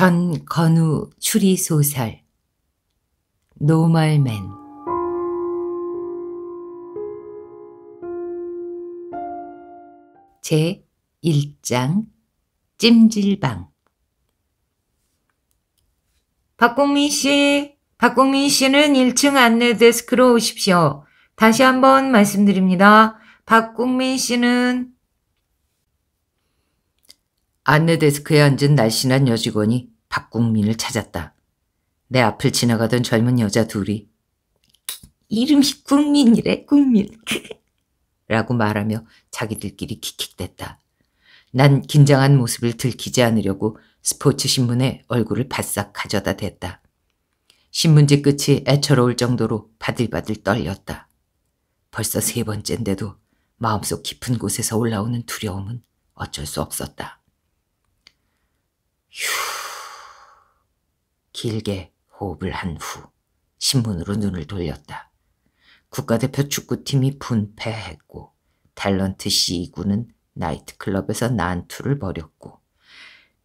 전건우 추리소설 노멀맨 제 1장 찜질방 박공민 씨, 박공민 씨는 1층 안내 데스크로 오십시오. 다시 한번 말씀드립니다. 박공민 씨는 안내 데스크에 앉은 날씬한 여직원이 박국민을 찾았다. 내 앞을 지나가던 젊은 여자 둘이 이름이 국민이래 국민 라고 말하며 자기들끼리 킥킥댔다. 난 긴장한 모습을 들키지 않으려고 스포츠 신문에 얼굴을 바싹 가져다 댔다. 신문지 끝이 애처로울 정도로 바들바들 떨렸다. 벌써 세 번째인데도 마음속 깊은 곳에서 올라오는 두려움은 어쩔 수 없었다. 휴. 길게 호흡을 한 후 신문으로 눈을 돌렸다. 국가대표 축구팀이 분패했고 탤런트 c 군은 나이트클럽에서 난투를 벌였고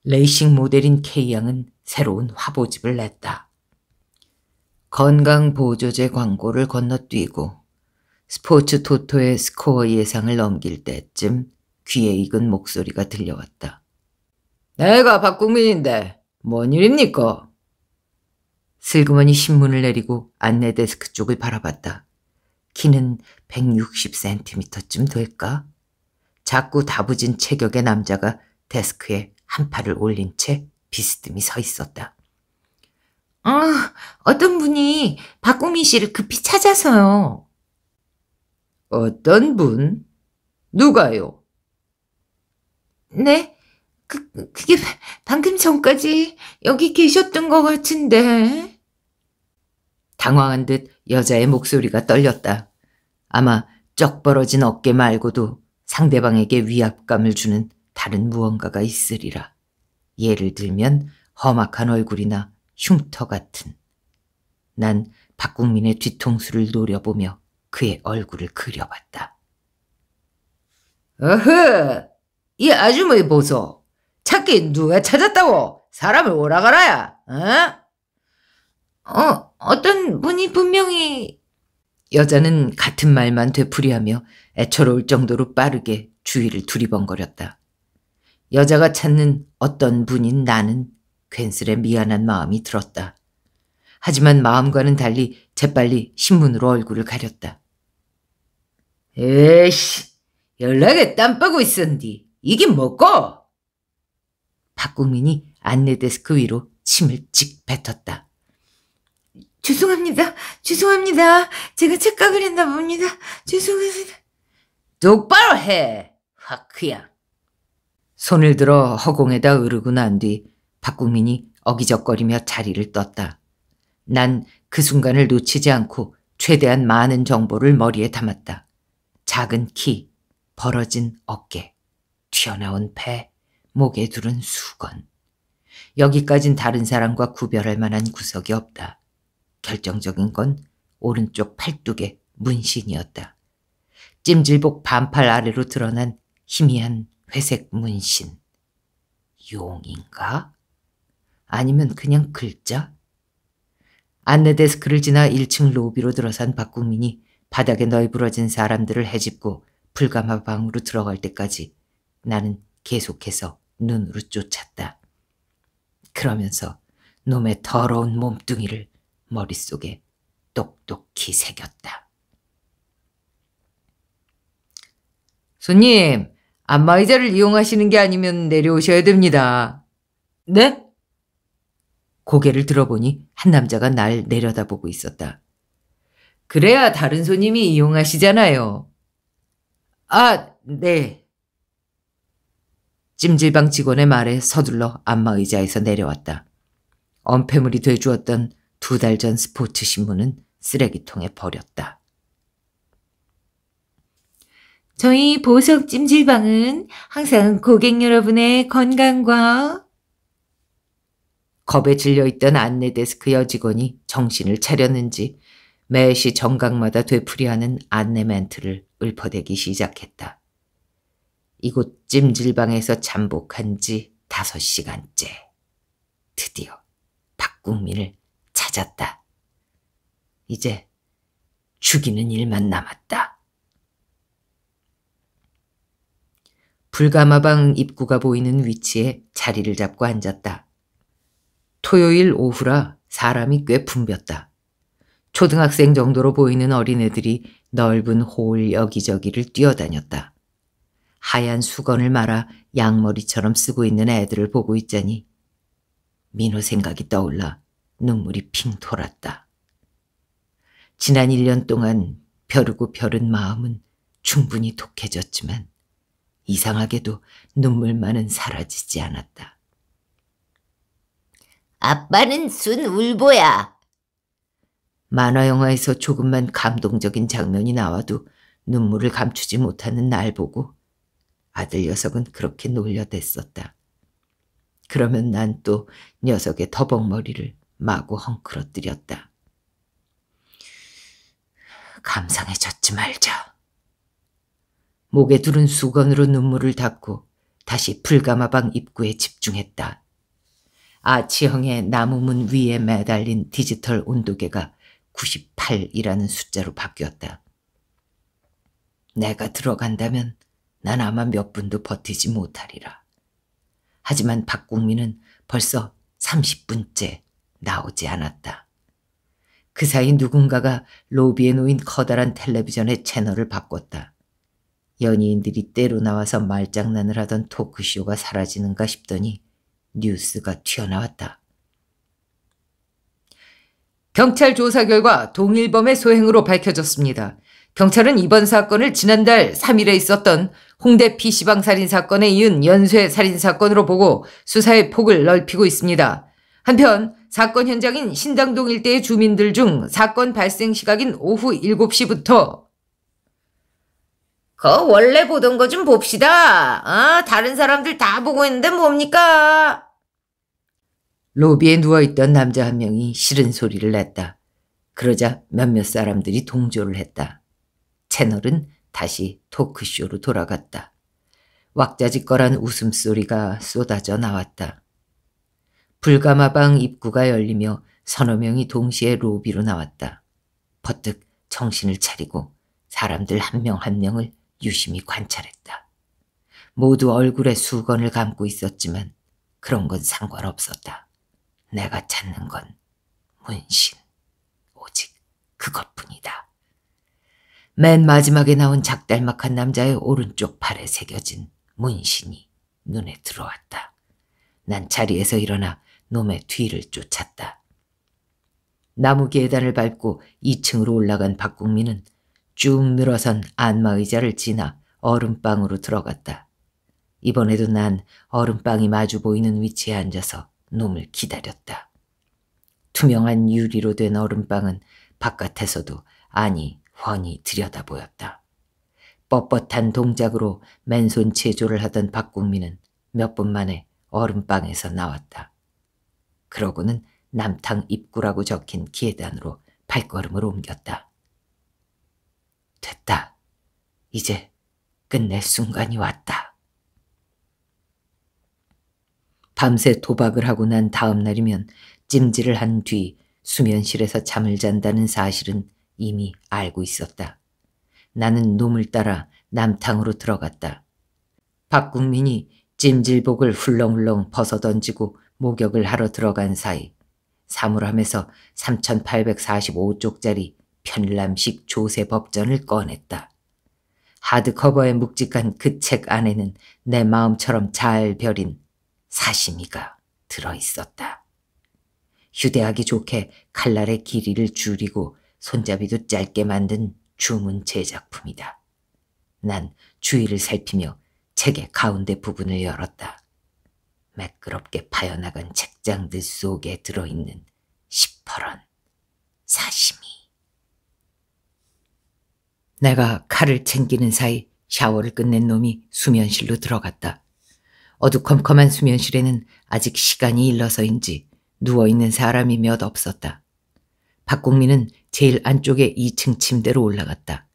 레이싱 모델인 K양은 새로운 화보집을 냈다. 건강보조제 광고를 건너뛰고 스포츠 토토의 스코어 예상을 넘길 때쯤 귀에 익은 목소리가 들려왔다. 내가 박국민인데 뭔 일입니까? 슬그머니 신문을 내리고 안내 데스크 쪽을 바라봤다. 키는 160cm쯤 될까? 자꾸 다부진 체격의 남자가 데스크에 한 팔을 올린 채 비스듬히 서 있었다. 아, 어떤 분이 박구민 씨를 급히 찾아서요. 어떤 분? 누가요? 네? 그, 그게 방금 전까지 여기 계셨던 것 같은데. 당황한 듯 여자의 목소리가 떨렸다. 아마 쩍 벌어진 어깨 말고도 상대방에게 위압감을 주는 다른 무언가가 있으리라. 예를 들면 험악한 얼굴이나 흉터 같은. 난 박국민의 뒤통수를 노려보며 그의 얼굴을 그려봤다. 어허! 이 아주머니 보소. 찾긴 누가 찾았다고 사람을 오라가라야, 어? 어, 어떤 분이 분명히 여자는 같은 말만 되풀이하며 애처로울 정도로 빠르게 주위를 두리번거렸다. 여자가 찾는 어떤 분인 나는 괜스레 미안한 마음이 들었다. 하지만 마음과는 달리 재빨리 신문으로 얼굴을 가렸다. 에이씨, 연락에 땀 빠고 있었는디. 이게 뭐고? 박국민이 안내 데스크 위로 침을 찍 뱉었다. 죄송합니다. 죄송합니다. 제가 착각을 했나 봅니다. 죄송합니다. 똑바로 해! 화크야. 손을 들어 허공에다 으르고 난 뒤 박국민이 어기적거리며 자리를 떴다. 난 그 순간을 놓치지 않고 최대한 많은 정보를 머리에 담았다. 작은 키, 벌어진 어깨, 튀어나온 배, 목에 두른 수건. 여기까진 다른 사람과 구별할 만한 구석이 없다. 결정적인 건 오른쪽 팔뚝에 문신이었다. 찜질복 반팔 아래로 드러난 희미한 회색 문신. 용인가? 아니면 그냥 글자? 안내 데스크를 지나 1층 로비로 들어선 박국민이 바닥에 널브러진 사람들을 헤집고 불가마 방으로 들어갈 때까지 나는 계속해서 눈으로 쫓았다. 그러면서 놈의 더러운 몸뚱이를 머릿속에 똑똑히 새겼다. 손님, 안마의자를 이용하시는 게 아니면 내려오셔야 됩니다. 네? 고개를 들어보니 한 남자가 날 내려다보고 있었다. 그래야 다른 손님이 이용하시잖아요. 아, 네. 찜질방 직원의 말에 서둘러 안마 의자에서 내려왔다. 엄폐물이 되주었던 두달전 스포츠 신문은 쓰레기통에 버렸다. 저희 보석 찜질방은 항상 고객 여러분의 건강과 겁에 질려 있던 안내 데스크 여직원이 정신을 차렸는지 매시 정각마다 되풀이하는 안내 멘트를 읊어대기 시작했다. 이곳 찜질방에서 잠복한 지 다섯 시간째. 드디어 박국민을 찾았다. 이제 죽이는 일만 남았다. 불가마방 입구가 보이는 위치에 자리를 잡고 앉았다. 토요일 오후라 사람이 꽤 붐볐다. 초등학생 정도로 보이는 어린애들이 넓은 홀 여기저기를 뛰어다녔다. 하얀 수건을 말아 양머리처럼 쓰고 있는 애들을 보고 있자니 민호 생각이 떠올라 눈물이 핑 돌았다. 지난 1년 동안 벼르고 벼른 마음은 충분히 독해졌지만 이상하게도 눈물만은 사라지지 않았다. 아빠는 순 울보야. 만화영화에서 조금만 감동적인 장면이 나와도 눈물을 감추지 못하는 날 보고 아들 녀석은 그렇게 놀려댔었다. 그러면 난 또 녀석의 더벅머리를 마구 헝클어뜨렸다. 감상에 젖지 말자. 목에 두른 수건으로 눈물을 닦고 다시 불가마방 입구에 집중했다. 아치형의 나무문 위에 매달린 디지털 온도계가 98이라는 숫자로 바뀌었다. 내가 들어간다면 난 아마 몇 분도 버티지 못하리라. 하지만 박국민은 벌써 30분째 나오지 않았다. 그 사이 누군가가 로비에 놓인 커다란 텔레비전의 채널을 바꿨다. 연예인들이 때로 나와서 말장난을 하던 토크쇼가 사라지는가 싶더니 뉴스가 튀어나왔다. 경찰 조사 결과 동일범의 소행으로 밝혀졌습니다. 경찰은 이번 사건을 지난달 3일에 있었던 홍대 PC방 살인 사건에 이은 연쇄 살인 사건으로 보고 수사의 폭을 넓히고 있습니다. 한편 사건 현장인 신당동 일대의 주민들 중 사건 발생 시각인 오후 7시부터 그 원래 보던 거 좀 봅시다. 아, 다른 사람들 다 보고 있는데 뭡니까? 로비에 누워있던 남자 한 명이 싫은 소리를 냈다. 그러자 몇몇 사람들이 동조를 했다. 채널은 다시 토크쇼로 돌아갔다. 왁자지껄한 웃음소리가 쏟아져 나왔다. 불가마방 입구가 열리며 서너 명이 동시에 로비로 나왔다. 버뜩 정신을 차리고 사람들 한 명한 한 명을 유심히 관찰했다. 모두 얼굴에 수건을 감고 있었지만 그런 건 상관없었다. 내가 찾는 건 문신, 오직 그것뿐이다. 맨 마지막에 나온 작달막한 남자의 오른쪽 팔에 새겨진 문신이 눈에 들어왔다. 난 자리에서 일어나 놈의 뒤를 쫓았다. 나무 계단을 밟고 2층으로 올라간 박국민은 쭉 늘어선 안마의자를 지나 얼음방으로 들어갔다. 이번에도 난 얼음방이 마주 보이는 위치에 앉아서 놈을 기다렸다. 투명한 유리로 된 얼음방은 바깥에서도 아니 훤히 들여다보였다. 뻣뻣한 동작으로 맨손 체조를 하던 박국민은 몇 분 만에 얼음방에서 나왔다. 그러고는 남탕 입구라고 적힌 기회단으로 발걸음을 옮겼다. 됐다. 이제 끝낼 순간이 왔다. 밤새 도박을 하고 난 다음 날이면 찜질을 한 뒤 수면실에서 잠을 잔다는 사실은 이미 알고 있었다. 나는 놈을 따라 남탕으로 들어갔다. 박국민이 찜질복을 훌렁훌렁 벗어던지고 목욕을 하러 들어간 사이 사물함에서 3845쪽짜리 편람식 조세 법전을 꺼냈다. 하드커버에 묵직한 그 책 안에는 내 마음처럼 잘 벼린 사시미가 들어있었다. 휴대하기 좋게 칼날의 길이를 줄이고 손잡이도 짧게 만든 주문 제작품이다. 난 주위를 살피며 책의 가운데 부분을 열었다. 매끄럽게 파여나간 책장들 속에 들어있는 시퍼런 사시미. 내가 칼을 챙기는 사이 샤워를 끝낸 놈이 수면실로 들어갔다. 어두컴컴한 수면실에는 아직 시간이 일러서인지 누워있는 사람이 몇 없었다. 박국민은 제일 안쪽에 2층 침대로 올라갔다.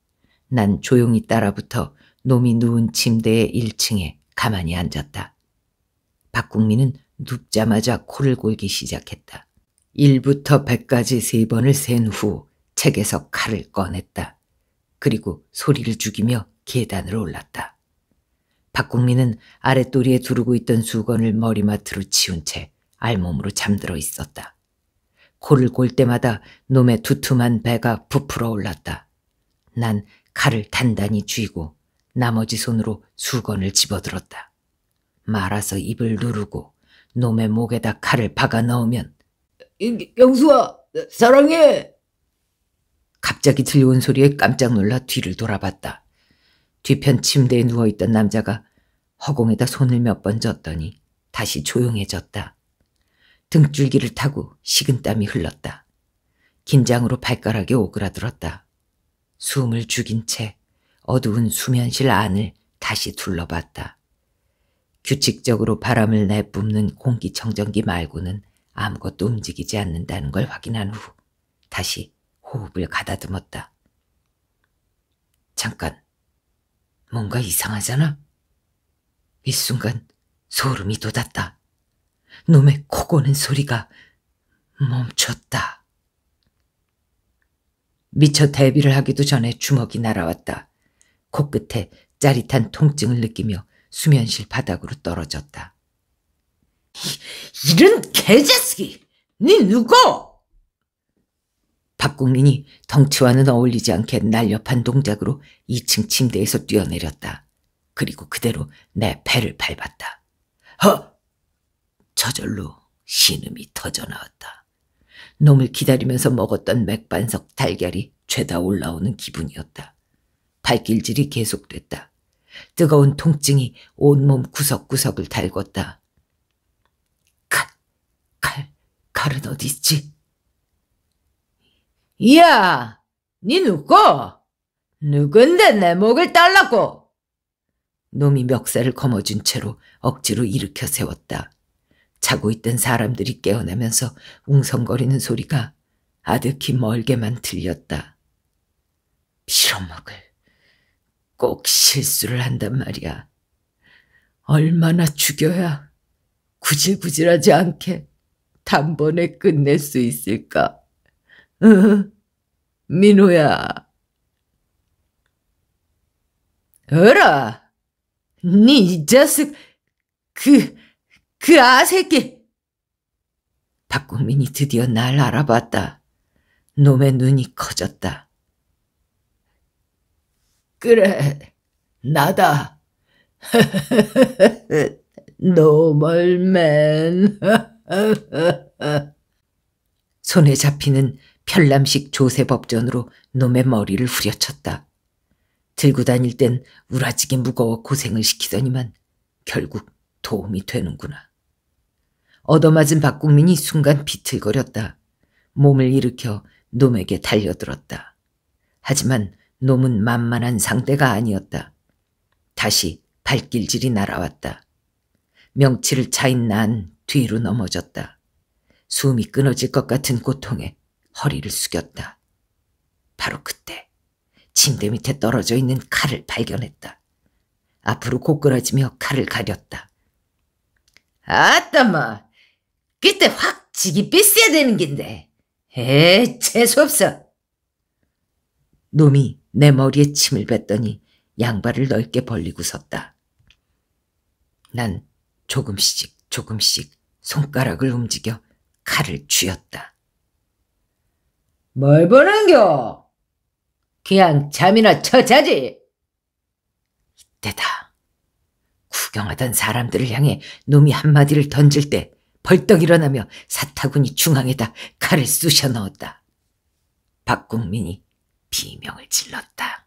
난 조용히 따라붙어 놈이 누운 침대의 1층에 가만히 앉았다. 박국민은 눕자마자 코를 골기 시작했다. 1부터 100까지 3 번을 센 후 책에서 칼을 꺼냈다. 그리고 소리를 죽이며 계단으로 올랐다. 박국민은 아랫도리에 두르고 있던 수건을 머리맡으로 치운 채 알몸으로 잠들어 있었다. 코를 골 때마다 놈의 두툼한 배가 부풀어 올랐다. 난 칼을 단단히 쥐고 나머지 손으로 수건을 집어들었다. 말아서 입을 누르고 놈의 목에다 칼을 박아 넣으면 영수아 사랑해! 갑자기 들려온 소리에 깜짝 놀라 뒤를 돌아봤다. 뒤편 침대에 누워있던 남자가 허공에다 손을 몇 번 졌더니 다시 조용해졌다. 등줄기를 타고 식은땀이 흘렀다. 긴장으로 발가락이 오그라들었다. 숨을 죽인 채 어두운 수면실 안을 다시 둘러봤다. 규칙적으로 바람을 내뿜는 공기청정기 말고는 아무것도 움직이지 않는다는 걸 확인한 후 다시 호흡을 가다듬었다. 잠깐, 뭔가 이상하잖아? 이 순간 소름이 돋았다. 놈의 코 고는 소리가 멈췄다. 미처 대비를 하기도 전에 주먹이 날아왔다. 코끝에 짜릿한 통증을 느끼며 수면실 바닥으로 떨어졌다. 이런 개자식이! 니 누구? 박국민이 덩치와는 어울리지 않게 날렵한 동작으로 2층 침대에서 뛰어내렸다. 그리고 그대로 내 배를 밟았다. 허! 저절로 신음이 터져나왔다. 놈을 기다리면서 먹었던 맥반석 달걀이 죄다 올라오는 기분이었다. 발길질이 계속됐다. 뜨거운 통증이 온몸 구석구석을 달궜다. 칼, 칼, 칼은 어디 있지? 야, 니 누구? 누군데 내 목을 달라고? 놈이 멱살을 거머쥔 채로 억지로 일으켜 세웠다. 자고 있던 사람들이 깨어나면서 웅성거리는 소리가 아득히 멀게만 들렸다. 빌어먹을 꼭 실수를 한단 말이야. 얼마나 죽여야 구질구질하지 않게 단번에 끝낼 수 있을까? 응, 민호야. 어라, 니이 네 자식, 그, 그 아새끼. 박국민이 드디어 날 알아봤다. 놈의 눈이 커졌다. 그래, 나다. 노멀맨. 음. 손에 잡히는 편람식 조세법전으로 놈의 머리를 후려쳤다. 들고 다닐 땐 우라지게 무거워 고생을 시키더니만 결국 도움이 되는구나. 얻어맞은 박국민이 순간 비틀거렸다. 몸을 일으켜 놈에게 달려들었다. 하지만 놈은 만만한 상대가 아니었다. 다시 발길질이 날아왔다. 명치를 차인 난 뒤로 넘어졌다. 숨이 끊어질 것 같은 고통에 허리를 숙였다. 바로 그때 침대 밑에 떨어져 있는 칼을 발견했다. 앞으로 고꾸라지며 칼을 가렸다. 아따마! 그때 확 지기 삐어야 되는 긴데. 에 재수없어. 놈이 내 머리에 침을 뱉더니 양발을 넓게 벌리고 섰다. 난 조금씩 조금씩 손가락을 움직여 칼을 쥐었다. 뭘 보는겨? 그냥 잠이나 쳐자지. 이때다. 구경하던 사람들을 향해 놈이 한마디를 던질 때 벌떡 일어나며 사타구니 중앙에다 칼을 쑤셔 넣었다. 박국민이 비명을 질렀다.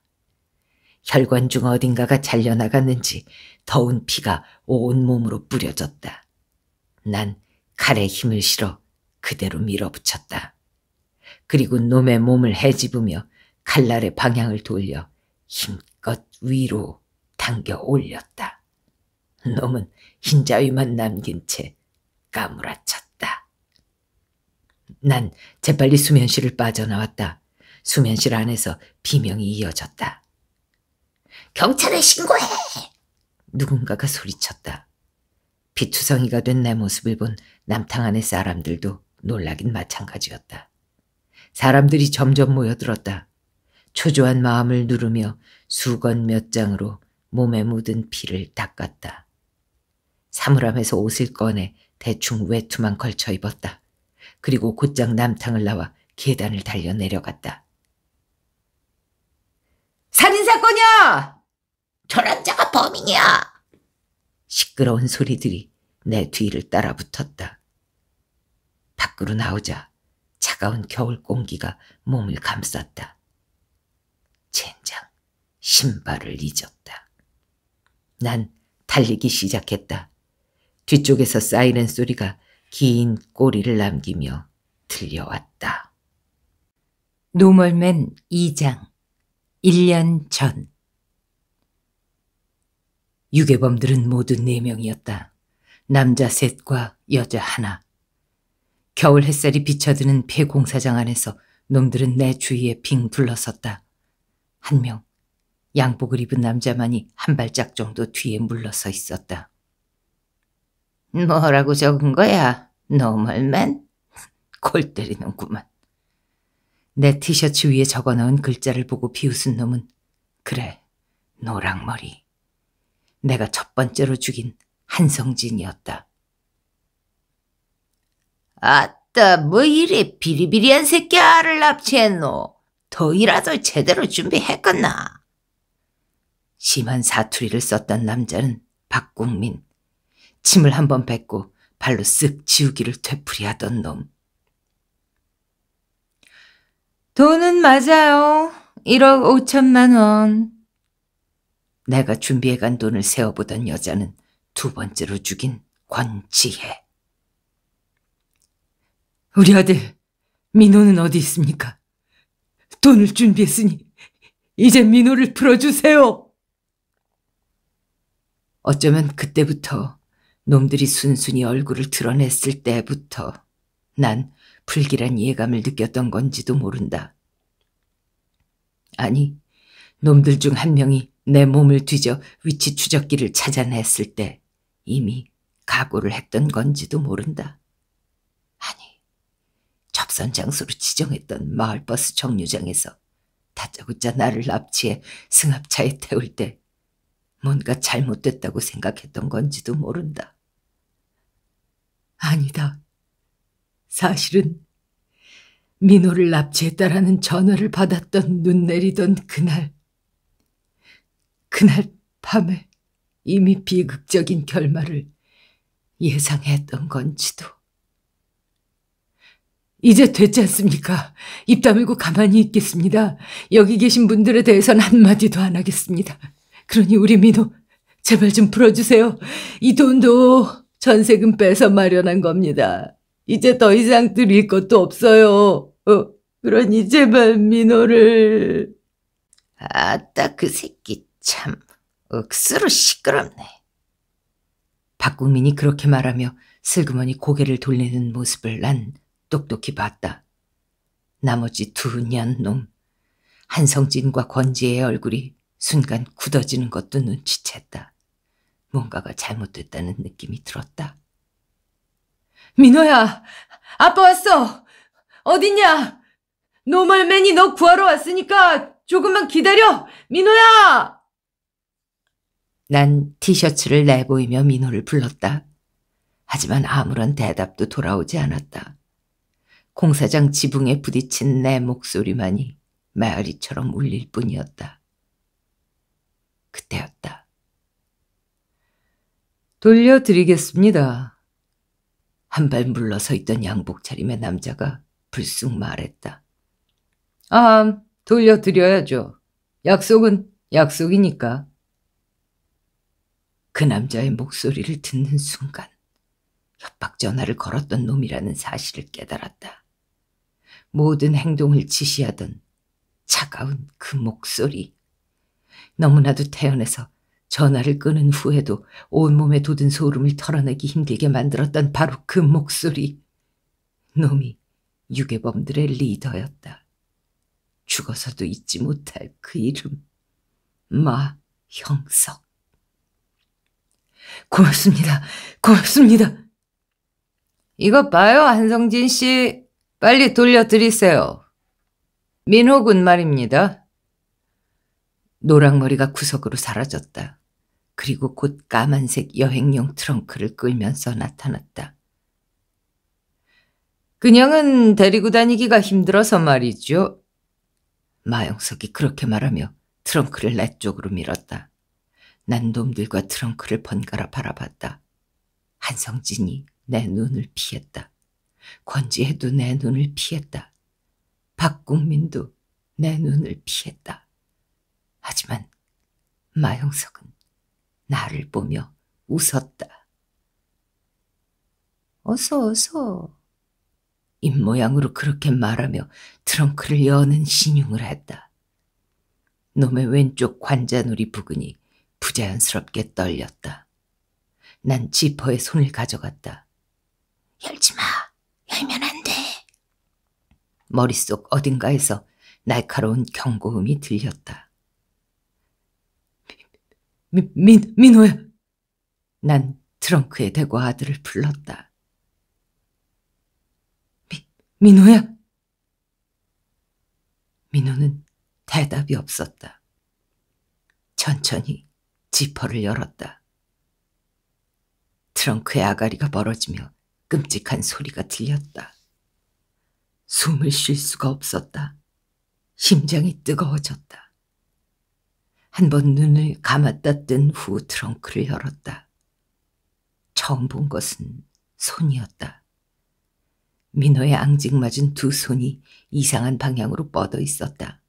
혈관 중 어딘가가 잘려나갔는지 더운 피가 온몸으로 뿌려졌다. 난 칼에 힘을 실어 그대로 밀어붙였다. 그리고 놈의 몸을 헤집으며 칼날의 방향을 돌려 힘껏 위로 당겨 올렸다. 놈은 흰자위만 남긴 채 까무라쳤다. 난 재빨리 수면실을 빠져나왔다. 수면실 안에서 비명이 이어졌다. 경찰에 신고해! 누군가가 소리쳤다. 비투성이가 된 내 모습을 본 남탕 안의 사람들도 놀라긴 마찬가지였다. 사람들이 점점 모여들었다. 초조한 마음을 누르며 수건 몇 장으로 몸에 묻은 피를 닦았다. 사물함에서 옷을 꺼내 대충 외투만 걸쳐 입었다. 그리고 곧장 남탕을 나와 계단을 달려 내려갔다. 살인사건이야! 저런 자가 범인이야! 시끄러운 소리들이 내 뒤를 따라 붙었다. 밖으로 나오자 차가운 겨울 공기가 몸을 감쌌다. 젠장, 신발을 잊었다. 난 달리기 시작했다. 뒤쪽에서 사이렌 소리가 긴 꼬리를 남기며 들려왔다. 노멀맨 2장 1년 전. 유괴범들은 모두 4명이었다. 남자 셋과 여자 하나. 겨울 햇살이 비쳐드는 폐공사장 안에서 놈들은 내 주위에 빙 둘러섰다. 한 명, 양복을 입은 남자만이 한 발짝 정도 뒤에 물러서 있었다. 뭐라고 적은 거야, 노멀맨? 골 때리는구만. 내 티셔츠 위에 적어놓은 글자를 보고 비웃은 놈은 그래, 노랑머리. 내가 첫 번째로 죽인 한성진이었다. 아따, 뭐 이래 비리비리한 새끼 알을 납치했노. 더이라도 제대로 준비했겠나? 심한 사투리를 썼던 남자는 박국민. 침을 한번 뱉고 발로 쓱 지우기를 되풀이하던 놈. 돈은 맞아요. 1억 5천만 원. 내가 준비해간 돈을 세어보던 여자는 두 번째로 죽인 권지혜. 우리 아들 민호는 어디 있습니까? 돈을 준비했으니 이제 민호를 풀어주세요. 어쩌면 그때부터 놈들이 순순히 얼굴을 드러냈을 때부터 난 불길한 예감을 느꼈던 건지도 모른다. 아니, 놈들 중 한 명이 내 몸을 뒤져 위치 추적기를 찾아냈을 때 이미 각오를 했던 건지도 모른다. 아니, 접선 장소로 지정했던 마을버스 정류장에서 다짜고짜 나를 납치해 승합차에 태울 때 뭔가 잘못됐다고 생각했던 건지도 모른다. 아니다. 사실은 민호를 납치했다라는 전화를 받았던 눈 내리던 그날, 그날 밤에 이미 비극적인 결말을 예상했던 건지도. 이제 됐지 않습니까? 입 다물고 가만히 있겠습니다. 여기 계신 분들에 대해선 한마디도 안 하겠습니다. 그러니 우리 민호, 제발 좀 풀어주세요. 이 돈도 전세금 빼서 마련한 겁니다. 이제 더 이상 드릴 것도 없어요. 어, 그러니 제발 민호를. 아따 그 새끼 참 억수로 시끄럽네. 박국민이 그렇게 말하며 슬그머니 고개를 돌리는 모습을 난 똑똑히 봤다. 나머지 두 년놈. 한성진과 권지의 얼굴이 순간 굳어지는 것도 눈치챘다. 뭔가가 잘못됐다는 느낌이 들었다. 민호야, 아빠 왔어. 어딨냐? 노멀맨이 너 구하러 왔으니까 조금만 기다려. 민호야! 난 티셔츠를 내보이며 민호를 불렀다. 하지만 아무런 대답도 돌아오지 않았다. 공사장 지붕에 부딪힌 내 목소리만이 마을이처럼 울릴 뿐이었다. 그때였다. 돌려드리겠습니다. 한발 물러서 있던 양복 차림의 남자가 불쑥 말했다. 아, 돌려드려야죠. 약속은 약속이니까. 그 남자의 목소리를 듣는 순간 협박 전화를 걸었던 놈이라는 사실을 깨달았다. 모든 행동을 지시하던 차가운 그 목소리. 너무나도 태연해서 전화를 끊은 후에도 온몸에 돋은 소름을 털어내기 힘들게 만들었던 바로 그 목소리. 놈이 유괴범들의 리더였다. 죽어서도 잊지 못할 그 이름. 마 형석. 고맙습니다. 고맙습니다. 이것 봐요, 한성진 씨. 빨리 돌려드리세요. 민호군 말입니다. 노랑머리가 구석으로 사라졌다. 그리고 곧 까만색 여행용 트렁크를 끌면서 나타났다. 그냥은 데리고 다니기가 힘들어서 말이죠. 마영석이 그렇게 말하며 트렁크를 내 쪽으로 밀었다. 난 놈들과 트렁크를 번갈아 바라봤다. 한성진이 내 눈을 피했다. 권지혜도 내 눈을 피했다. 박국민도 내 눈을 피했다. 하지만 마영석은 나를 보며 웃었다. 어서 어서. 입모양으로 그렇게 말하며 트렁크를 여는 신용을 했다. 놈의 왼쪽 관자놀이 부근이 부자연스럽게 떨렸다. 난 지퍼에 손을 가져갔다. 열지 마. 열면 안 돼. 머릿속 어딘가에서 날카로운 경고음이 들렸다. 민, 민호야. 난 트렁크에 대고 아들을 불렀다. 미, 민호야. 민호는 대답이 없었다. 천천히 지퍼를 열었다. 트렁크의 아가리가 벌어지며 끔찍한 소리가 들렸다. 숨을 쉴 수가 없었다. 심장이 뜨거워졌다. 한번 눈을 감았다 뜬 후 트렁크를 열었다. 처음 본 것은 손이었다. 민호의 앙증맞은 두 손이 이상한 방향으로 뻗어 있었다.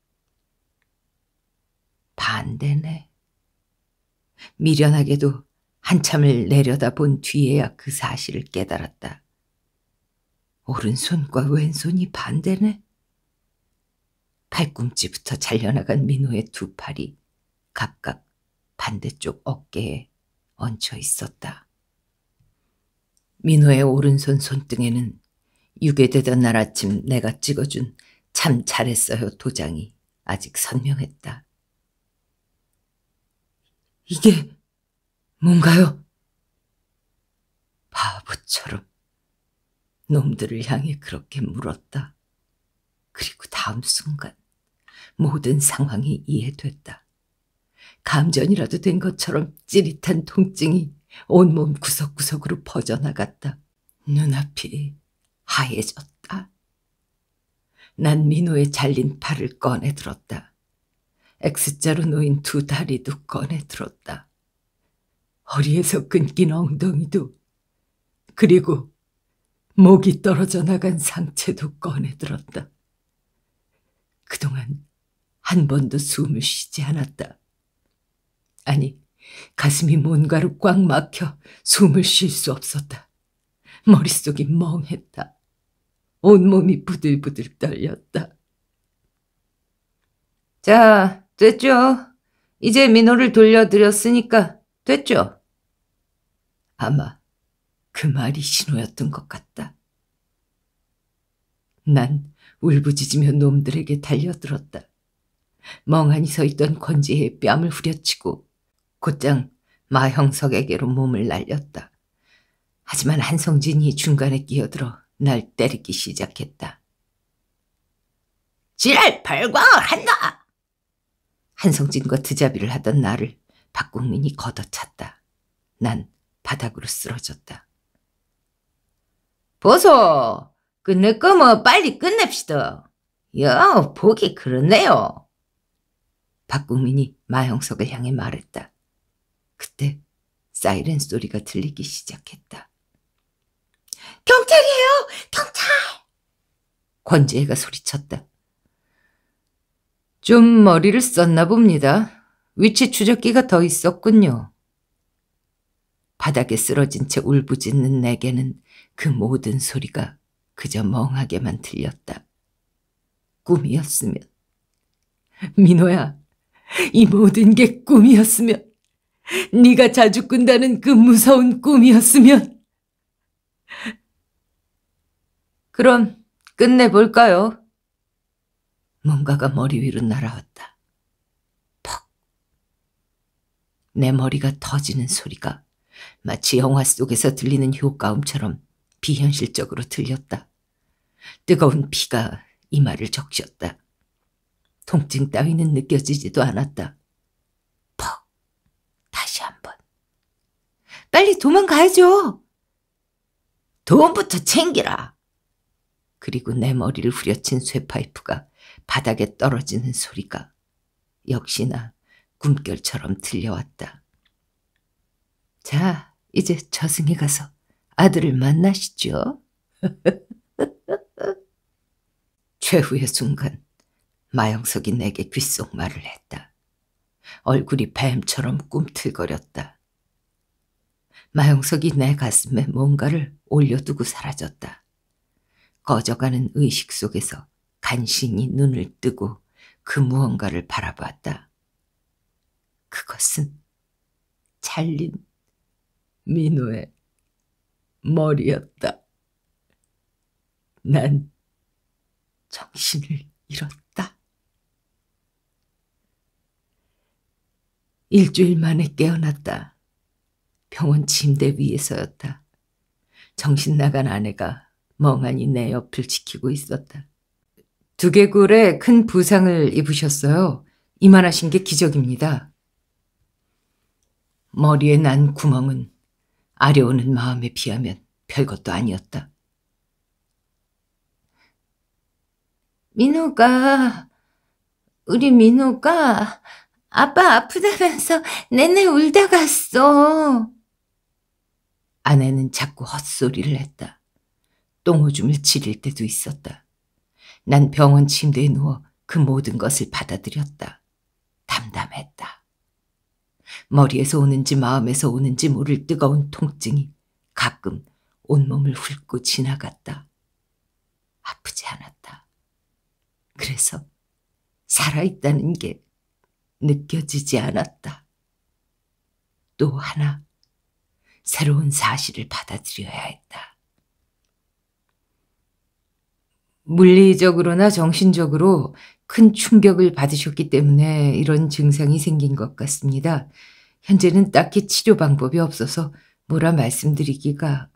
반대네. 미련하게도 한참을 내려다본 뒤에야 그 사실을 깨달았다. 오른손과 왼손이 반대네. 팔꿈치부터 잘려나간 민호의 두 팔이 각각 반대쪽 어깨에 얹혀 있었다. 민호의 오른손 손등에는 유괴되던 날 아침 내가 찍어준 참 잘했어요 도장이 아직 선명했다. 이게 뭔가요? 바보처럼 놈들을 향해 그렇게 물었다. 그리고 다음 순간 모든 상황이 이해됐다. 감전이라도 된 것처럼 찌릿한 통증이 온몸 구석구석으로 퍼져나갔다. 눈앞이 하얘졌다. 난 민호의 잘린 팔을 꺼내 들었다. X자로 놓인 두 다리도 꺼내 들었다. 허리에서 끊긴 엉덩이도 그리고 목이 떨어져 나간 상체도 꺼내 들었다. 그동안 한 번도 숨을 쉬지 않았다. 아니, 가슴이 뭔가로 꽉 막혀 숨을 쉴 수 없었다. 머릿속이 멍했다. 온몸이 부들부들 떨렸다. 자, 됐죠? 이제 민호를 돌려드렸으니까 됐죠? 아마 그 말이 신호였던 것 같다. 난 울부짖으며 놈들에게 달려들었다. 멍하니 서 있던 권지혜의 뺨을 후려치고 곧장 마형석에게로 몸을 날렸다. 하지만 한성진이 중간에 끼어들어 날 때리기 시작했다. 지랄 발광을 한다! 한성진과 드자비를 하던 나를 박국민이 걷어찼다. 난 바닥으로 쓰러졌다. 보소! 끝낼 그 거면 빨리 끝냅시다. 야, 보기 그렇네요. 박국민이 마형석을 향해 말했다. 그때 사이렌 소리가 들리기 시작했다. 경찰이에요! 경찰! 권지혜가 소리쳤다. 좀 머리를 썼나 봅니다. 위치 추적기가 더 있었군요. 바닥에 쓰러진 채 울부짖는 내게는 그 모든 소리가 그저 멍하게만 들렸다. 꿈이었으면. 민호야, 이 모든 게 꿈이었으면. 네가 자주 꾼다는 그 무서운 꿈이었으면. 그럼 끝내볼까요? 뭔가가 머리 위로 날아왔다. 퍽! 내 머리가 터지는 소리가 마치 영화 속에서 들리는 효과음처럼 비현실적으로 들렸다. 뜨거운 피가 이마를 적셨다. 통증 따위는 느껴지지도 않았다. 빨리 도망가야죠. 돈부터 챙기라. 그리고 내 머리를 후려친 쇠파이프가 바닥에 떨어지는 소리가 역시나 꿈결처럼 들려왔다. 자, 이제 저승에 가서 아들을 만나시죠. 최후의 순간 마영석이 내게 귓속말을 했다. 얼굴이 뱀처럼 꿈틀거렸다. 마영석이 내 가슴에 뭔가를 올려두고 사라졌다. 꺼져가는 의식 속에서 간신히 눈을 뜨고 그 무언가를 바라봤다. 그것은 잘린 민호의 머리였다. 난 정신을 잃었다. 일주일 만에 깨어났다. 병원 침대 위에서였다. 정신 나간 아내가 멍하니 내 옆을 지키고 있었다. 두개골에 큰 부상을 입으셨어요. 이만하신 게 기적입니다. 머리에 난 구멍은 아려오는 마음에 비하면 별것도 아니었다. 민호가, 우리 민호가 아빠 아프다면서 내내 울다 갔어. 아내는 자꾸 헛소리를 했다. 똥오줌을 지릴 때도 있었다. 난 병원 침대에 누워 그 모든 것을 받아들였다. 담담했다. 머리에서 오는지 마음에서 오는지 모를 뜨거운 통증이 가끔 온몸을 훑고 지나갔다. 아프지 않았다. 그래서 살아있다는 게 느껴지지 않았다. 또 하나 새로운 사실을 받아들여야 했다. 물리적으로나 정신적으로 큰 충격을 받으셨기 때문에 이런 증상이 생긴 것 같습니다. 현재는 딱히 치료 방법이 없어서 뭐라 말씀드리기가.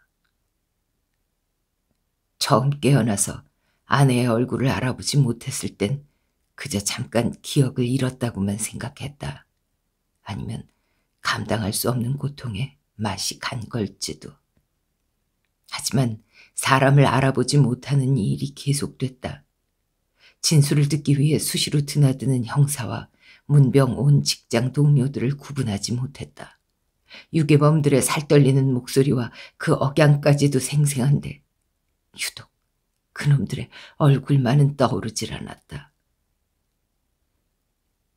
처음 깨어나서 아내의 얼굴을 알아보지 못했을 땐 그저 잠깐 기억을 잃었다고만 생각했다. 아니면 감당할 수 없는 고통에 맛이 간 걸지도. 하지만 사람을 알아보지 못하는 일이 계속됐다. 진술을 듣기 위해 수시로 드나드는 형사와 문병 온 직장 동료들을 구분하지 못했다. 유괴범들의 살떨리는 목소리와 그 억양까지도 생생한데 유독 그놈들의 얼굴만은 떠오르질 않았다.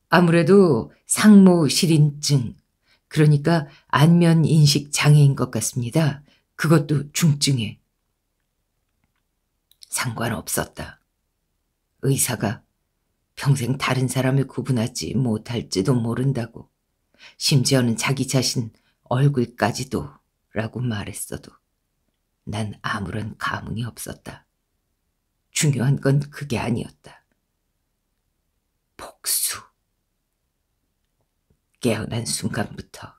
아무래도 상모 실인증 그러니까 안면 인식 장애인 것 같습니다. 그것도 중증에. 상관없었다. 의사가 평생 다른 사람을 구분하지 못할지도 모른다고, 심지어는 자기 자신 얼굴까지도 라고 말했어도 난 아무런 감흥이 없었다. 중요한 건 그게 아니었다. 복수. 깨어난 순간부터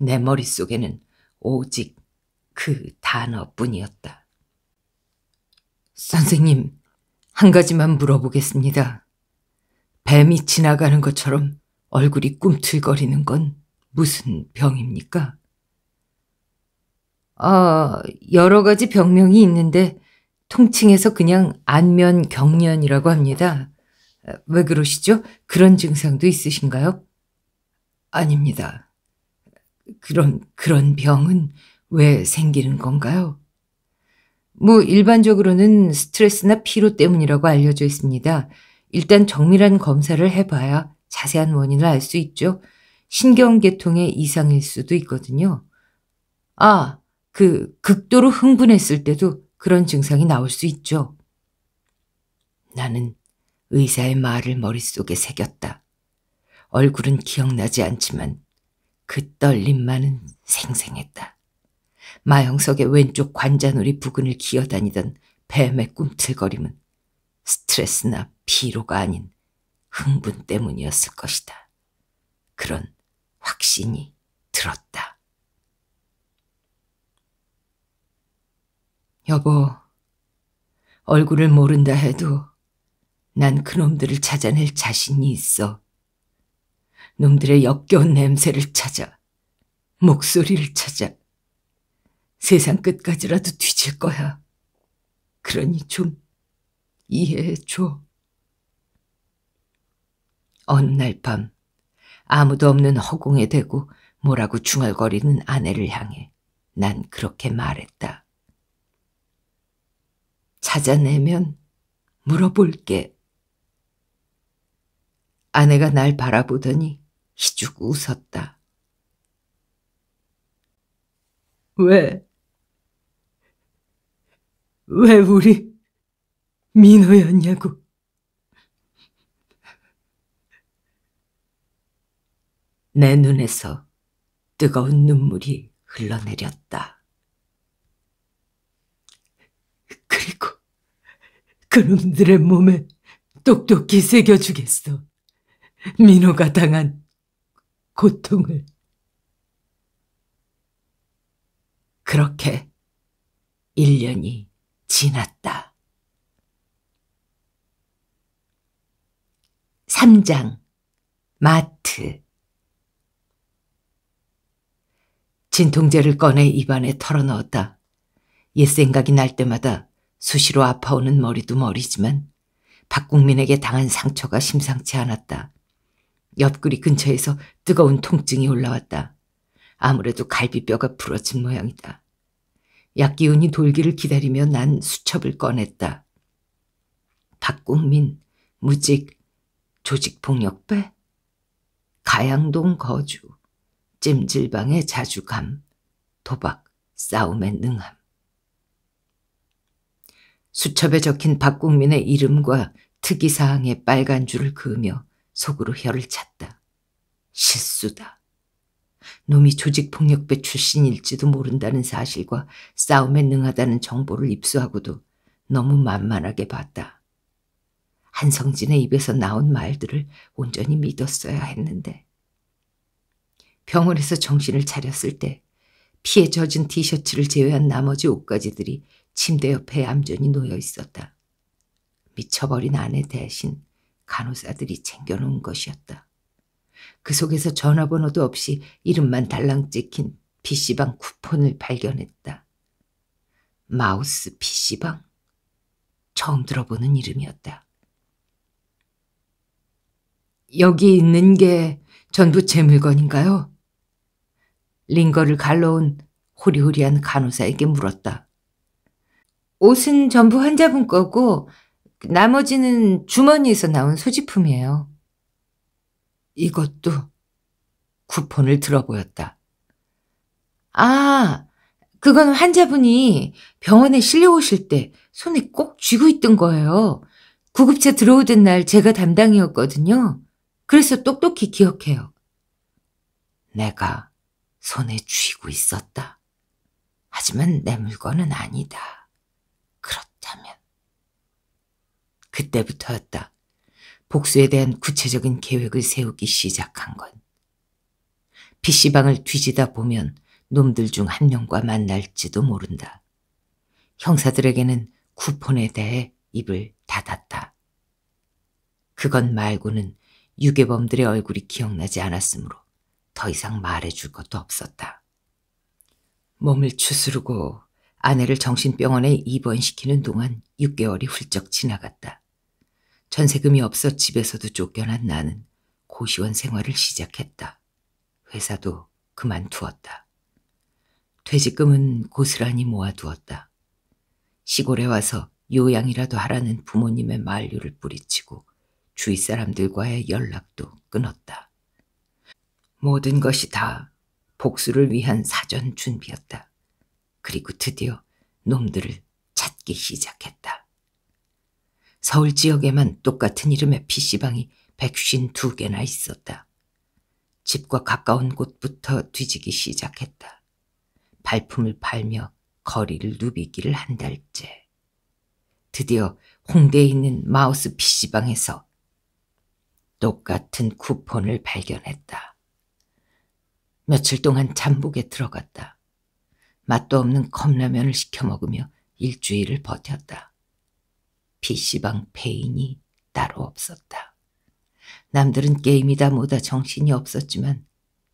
내 머릿속에는 오직 그 단어뿐이었다. 선생님, 한 가지만 물어보겠습니다. 뱀이 지나가는 것처럼 얼굴이 꿈틀거리는 건 무슨 병입니까? 아, 여러 가지 병명이 있는데 통칭해서 그냥 안면 경련이라고 합니다. 왜 그러시죠? 그런 증상도 있으신가요? 아닙니다. 그런, 그런 병은 왜 생기는 건가요? 뭐 일반적으로는 스트레스나 피로 때문이라고 알려져 있습니다. 일단 정밀한 검사를 해봐야 자세한 원인을 알 수 있죠. 신경계통의 이상일 수도 있거든요. 아, 그 극도로 흥분했을 때도 그런 증상이 나올 수 있죠. 나는 의사의 말을 머릿속에 새겼다. 얼굴은 기억나지 않지만 그 떨림만은 생생했다. 마형석의 왼쪽 관자놀이 부근을 기어다니던 뱀의 꿈틀거림은 스트레스나 피로가 아닌 흥분 때문이었을 것이다. 그런 확신이 들었다. 여보, 얼굴을 모른다 해도 난 그놈들을 찾아낼 자신이 있어. 놈들의 역겨운 냄새를 찾아, 목소리를 찾아, 세상 끝까지라도 뒤질 거야. 그러니 좀 이해해줘. 어느 날 밤, 아무도 없는 허공에 대고 뭐라고 중얼거리는 아내를 향해 난 그렇게 말했다. 찾아내면 물어볼게. 아내가 날 바라보더니 희죽 웃었다. 왜? 왜 우리 민호였냐고. 내 눈에서 뜨거운 눈물이 흘러내렸다. 그리고 그놈들의 몸에 똑똑히 새겨주겠어. 민호가 당한 고통을. 그렇게 1년이 지났다. 3장 마트 진통제를 꺼내 입안에 털어넣었다. 옛 생각이 날 때마다 수시로 아파오는 머리도 머리지만 박국민에게 당한 상처가 심상치 않았다. 옆구리 근처에서 뜨거운 통증이 올라왔다. 아무래도 갈비뼈가 부러진 모양이다. 약기운이 돌기를 기다리며 난 수첩을 꺼냈다. 박국민, 무직, 조직폭력배, 가양동 거주, 찜질방의 자주감, 도박, 싸움의 능함. 수첩에 적힌 박국민의 이름과 특이사항에 빨간 줄을 그으며 속으로 혀를 찼다. 실수다. 놈이 조직폭력배 출신일지도 모른다는 사실과 싸움에 능하다는 정보를 입수하고도 너무 만만하게 봤다. 한성진의 입에서 나온 말들을 온전히 믿었어야 했는데. 병원에서 정신을 차렸을 때 피에 젖은 티셔츠를 제외한 나머지 옷가지들이 침대 옆에 암전히 놓여 있었다. 미쳐버린 아내 대신 간호사들이 챙겨놓은 것이었다. 그 속에서 전화번호도 없이 이름만 달랑 찍힌 PC방 쿠폰을 발견했다. 마우스 PC방? 처음 들어보는 이름이었다. 여기 있는 게 전부 제 물건인가요? 링거를 갈러온 호리호리한 간호사에게 물었다. 옷은 전부 환자분 거고 나머지는 주머니에서 나온 소지품이에요. 이것도 쿠폰을 들어보였다. 아, 그건 환자분이 병원에 실려오실 때 손에 꼭 쥐고 있던 거예요. 구급차 들어오던 날 제가 담당이었거든요. 그래서 똑똑히 기억해요. 내가 손에 쥐고 있었다. 하지만 내 물건은 아니다. 그렇다면 그때부터였다. 복수에 대한 구체적인 계획을 세우기 시작한 건. PC방을 뒤지다 보면 놈들 중 한 명과 만날지도 모른다. 형사들에게는 쿠폰에 대해 입을 닫았다. 그것 말고는 유괴범들의 얼굴이 기억나지 않았으므로 더 이상 말해줄 것도 없었다. 몸을 추스르고 아내를 정신병원에 입원시키는 동안 6개월이 훌쩍 지나갔다. 전세금이 없어 집에서도 쫓겨난 나는 고시원 생활을 시작했다. 회사도 그만두었다. 퇴직금은 고스란히 모아두었다. 시골에 와서 요양이라도 하라는 부모님의 만류를 뿌리치고 주위 사람들과의 연락도 끊었다. 모든 것이 다 복수를 위한 사전 준비였다. 그리고 드디어 놈들을 찾기 시작했다. 서울 지역에만 똑같은 이름의 PC방이 152개나 있었다. 집과 가까운 곳부터 뒤지기 시작했다. 발품을 팔며 거리를 누비기를 한 달째. 드디어 홍대에 있는 마우스 PC방에서 똑같은 쿠폰을 발견했다. 며칠 동안 잠복에 들어갔다. 맛도 없는 컵라면을 시켜 먹으며 일주일을 버텼다. PC방 페인이 따로 없었다. 남들은 게임이다 뭐다 정신이 없었지만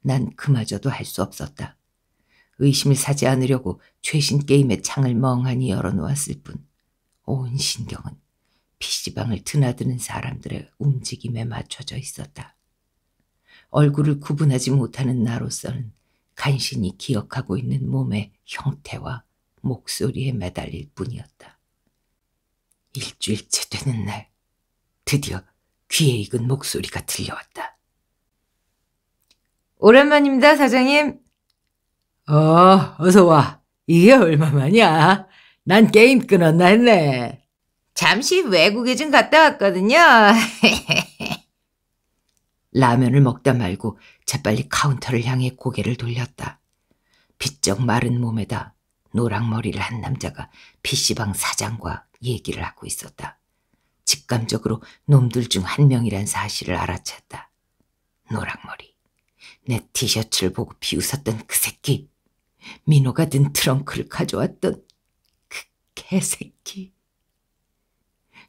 난 그마저도 할 수 없었다. 의심을 사지 않으려고 최신 게임의 창을 멍하니 열어놓았을 뿐온 신경은 PC방을 드나드는 사람들의 움직임에 맞춰져 있었다. 얼굴을 구분하지 못하는 나로서는 간신히 기억하고 있는 몸의 형태와 목소리에 매달릴 뿐이었다. 일주일째 되는 날 드디어 귀에 익은 목소리가 들려왔다. 오랜만입니다, 사장님. 어, 어서 와. 이게 얼마만이야? 난 게임 끊었나 했네. 잠시 외국에 좀 갔다 왔거든요. 라면을 먹다 말고 재빨리 카운터를 향해 고개를 돌렸다. 비쩍 마른 몸에다 노랑머리를 한 남자가 PC방 사장과 얘기를 하고 있었다. 직감적으로 놈들 중 한 명이란 사실을 알아챘다. 노랑머리. 내 티셔츠를 보고 비웃었던 그 새끼. 민호가 든 트렁크를 가져왔던 그 개새끼.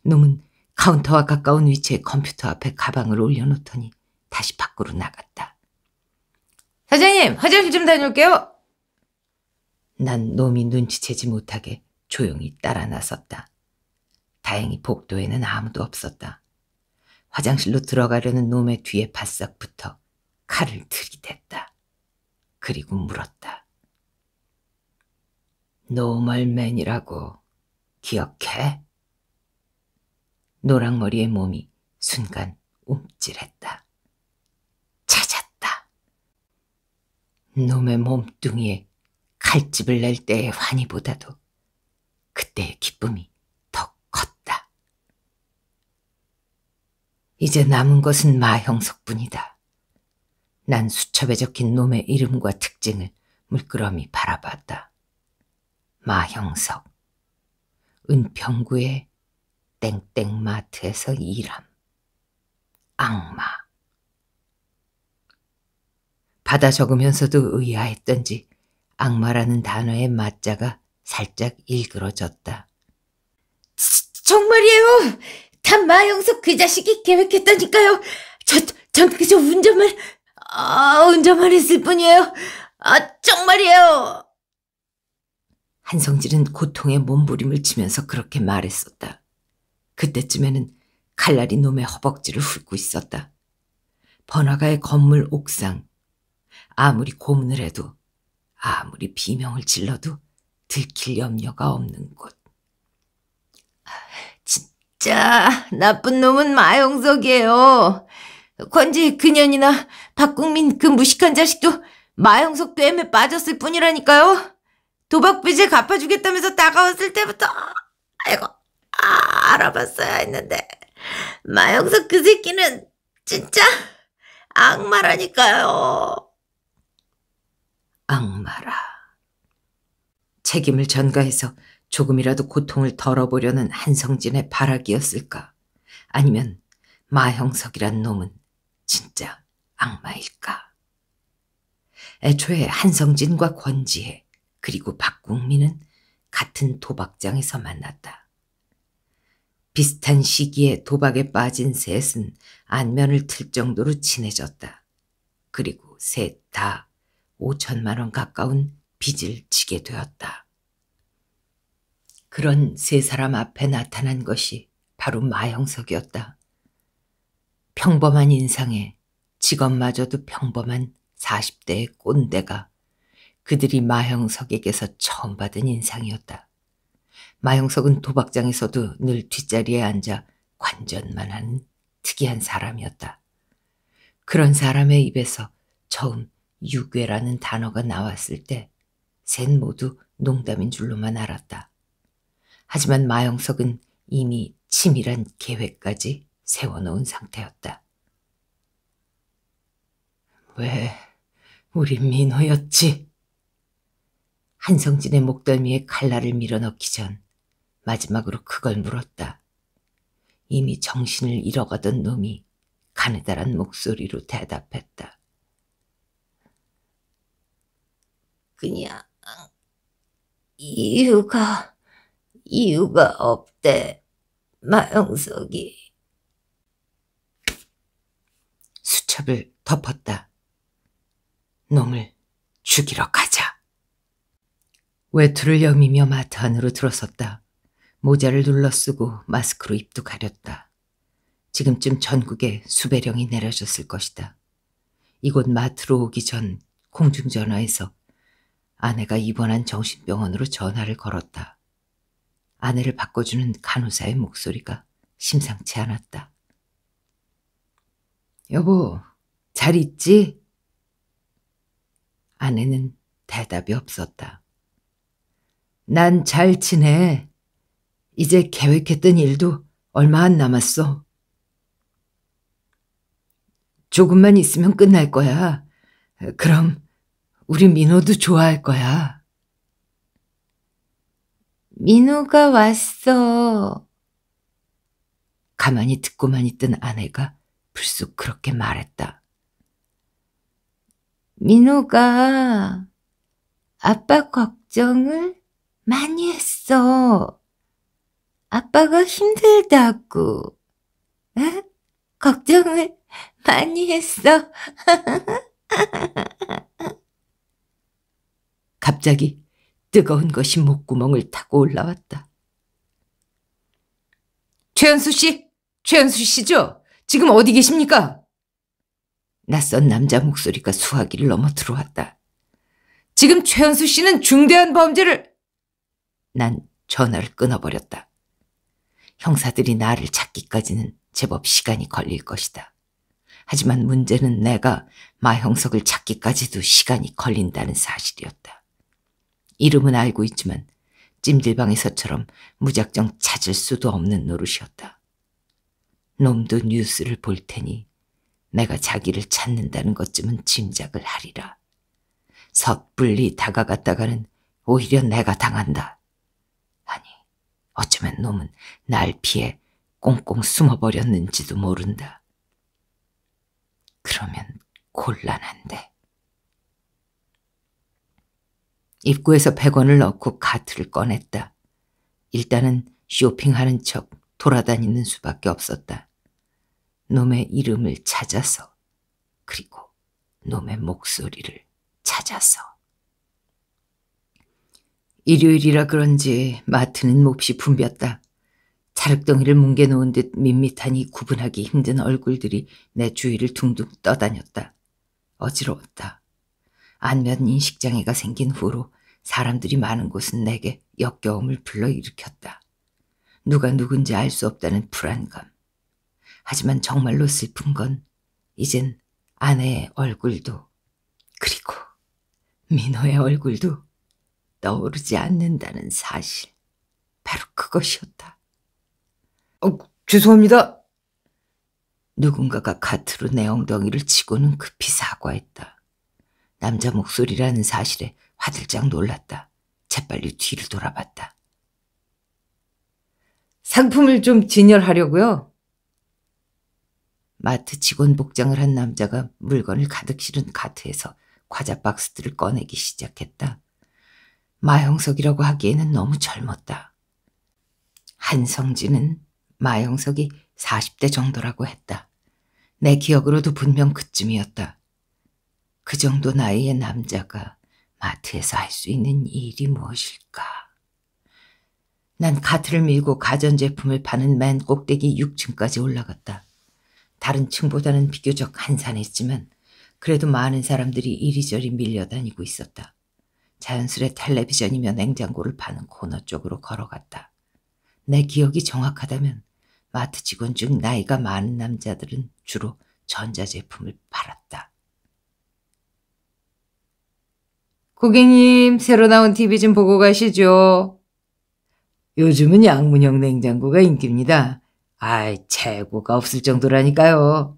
놈은 카운터와 가까운 위치에 컴퓨터 앞에 가방을 올려놓더니 다시 밖으로 나갔다. 사장님, 화장실 좀 다녀올게요. 난 놈이 눈치채지 못하게 조용히 따라 나섰다. 다행히 복도에는 아무도 없었다. 화장실로 들어가려는 놈의 뒤에 바싹 붙어 칼을 들이댔다. 그리고 물었다. 노멀맨이라고 기억해? 노랑머리의 몸이 순간 움찔했다. 찾았다. 놈의 몸뚱이에 칼집을 낼 때의 환희보다도 그때의 기쁨이 이제 남은 것은 마형석뿐이다. 난 수첩에 적힌 놈의 이름과 특징을 물끄러미 바라봤다. 마형석. 은평구의 땡땡마트에서 일함. 악마. 받아 적으면서도 의아했던지 악마라는 단어의 맞자가 살짝 일그러졌다. 정말이에요! 참마 형석 그 자식이 계획했다니까요. 저, 전 그저 운전만, 아, 운전만 했을 뿐이에요. 아, 정말이에요. 한성질은 고통에 몸부림을 치면서 그렇게 말했었다. 그때쯤에는 칼날이 놈의 허벅지를 훑고 있었다. 번화가의 건물 옥상. 아무리 고문을 해도, 아무리 비명을 질러도 들킬 염려가 없는 곳. 자, 나쁜 놈은 마영석이에요. 권지 그년이나 박국민 그 무식한 자식도 마영석 꿰에 빠졌을 뿐이라니까요. 도박빚을 갚아주겠다면서 다가왔을 때부터 아이고 아, 알아봤어야 했는데 마영석 그 새끼는 진짜 악마라니까요. 악마라. 책임을 전가해서 조금이라도 고통을 덜어보려는 한성진의 발악이었을까? 아니면 마형석이란 놈은 진짜 악마일까? 애초에 한성진과 권지혜 그리고 박국민은 같은 도박장에서 만났다. 비슷한 시기에 도박에 빠진 셋은 안면을 틀 정도로 친해졌다. 그리고 셋 다 5천만 원 가까운 빚을 지게 되었다. 그런 세 사람 앞에 나타난 것이 바로 마형석이었다. 평범한 인상에 직업마저도 평범한 40대의 꼰대가 그들이 마형석에게서 처음 받은 인상이었다. 마형석은 도박장에서도 늘 뒷자리에 앉아 관전만 한 특이한 사람이었다. 그런 사람의 입에서 처음 유괴라는 단어가 나왔을 때 셋 모두 농담인 줄로만 알았다. 하지만 마영석은 이미 치밀한 계획까지 세워놓은 상태였다. 왜 우리 민호였지? 한성진의 목덜미에 칼날을 밀어넣기 전 마지막으로 그걸 물었다. 이미 정신을 잃어가던 놈이 가느다란 목소리로 대답했다. 그냥 이유가... 이유가 없대. 마영석이. 수첩을 덮었다. 놈을 죽이러 가자. 외투를 여미며 마트 안으로 들어섰다. 모자를 눌러쓰고 마스크로 입도 가렸다. 지금쯤 전국에 수배령이 내려졌을 것이다. 이곳 마트로 오기 전 공중전화에서 아내가 입원한 정신병원으로 전화를 걸었다. 아내를 바꿔주는 간호사의 목소리가 심상치 않았다. 여보, 잘 있지? 아내는 대답이 없었다. 난 잘 지내. 이제 계획했던 일도 얼마 안 남았어. 조금만 있으면 끝날 거야. 그럼 우리 민호도 좋아할 거야. 민호가 왔어. 가만히 듣고만 있던 아내가 불쑥 그렇게 말했다. 민호가 아빠 걱정을 많이 했어. 아빠가 힘들다고. 에? 걱정을 많이 했어. 갑자기 뜨거운 것이 목구멍을 타고 올라왔다. 최현수 씨? 최현수 씨죠? 지금 어디 계십니까? 낯선 남자 목소리가 수화기를 넘어 들어왔다. 지금 최현수 씨는 중대한 범죄를 난 전화를 끊어버렸다. 형사들이 나를 찾기까지는 제법 시간이 걸릴 것이다. 하지만 문제는 내가 마형석을 찾기까지도 시간이 걸린다는 사실이었다. 이름은 알고 있지만 찜질방에서처럼 무작정 찾을 수도 없는 노릇이었다. 놈도 뉴스를 볼 테니 내가 자기를 찾는다는 것쯤은 짐작을 하리라. 섣불리 다가갔다가는 오히려 내가 당한다. 아니, 어쩌면 놈은 날 피해 꽁꽁 숨어버렸는지도 모른다. 그러면 곤란한데. 입구에서 100원을 넣고 카트를 꺼냈다. 일단은 쇼핑하는 척 돌아다니는 수밖에 없었다. 놈의 이름을 찾아서 그리고 놈의 목소리를 찾아서 일요일이라 그런지 마트는 몹시 붐볐다. 자륵덩이를 뭉개놓은 듯 밋밋하니 구분하기 힘든 얼굴들이 내 주위를 둥둥 떠다녔다. 어지러웠다. 안면 인식장애가 생긴 후로 사람들이 많은 곳은 내게 역겨움을 불러일으켰다. 누가 누군지 알 수 없다는 불안감. 하지만 정말로 슬픈 건 이젠 아내의 얼굴도 그리고 민호의 얼굴도 떠오르지 않는다는 사실. 바로 그것이었다. 어, 죄송합니다. 누군가가 가트로 내 엉덩이를 치고는 급히 사과했다. 남자 목소리라는 사실에 화들짝 놀랐다. 재빨리 뒤를 돌아봤다. 상품을 좀 진열하려고요. 마트 직원 복장을 한 남자가 물건을 가득 실은 카트에서 과자 박스들을 꺼내기 시작했다. 마형석이라고 하기에는 너무 젊었다. 한성진은 마형석이 40대 정도라고 했다. 내 기억으로도 분명 그쯤이었다. 그 정도 나이의 남자가 마트에서 할 수 있는 일이 무엇일까? 난카트를 밀고 가전제품을 파는 맨 꼭대기 6층까지 올라갔다. 다른 층보다는 비교적 한산했지만 그래도 많은 사람들이 이리저리 밀려다니고 있었다. 자연스레 텔레비전이며 냉장고를 파는 코너 쪽으로 걸어갔다. 내 기억이 정확하다면 마트 직원 중 나이가 많은 남자들은 주로 전자제품을 팔았다. 고객님, 새로 나온 TV 좀 보고 가시죠. 요즘은 양문형 냉장고가 인기입니다. 아이, 재고가 없을 정도라니까요.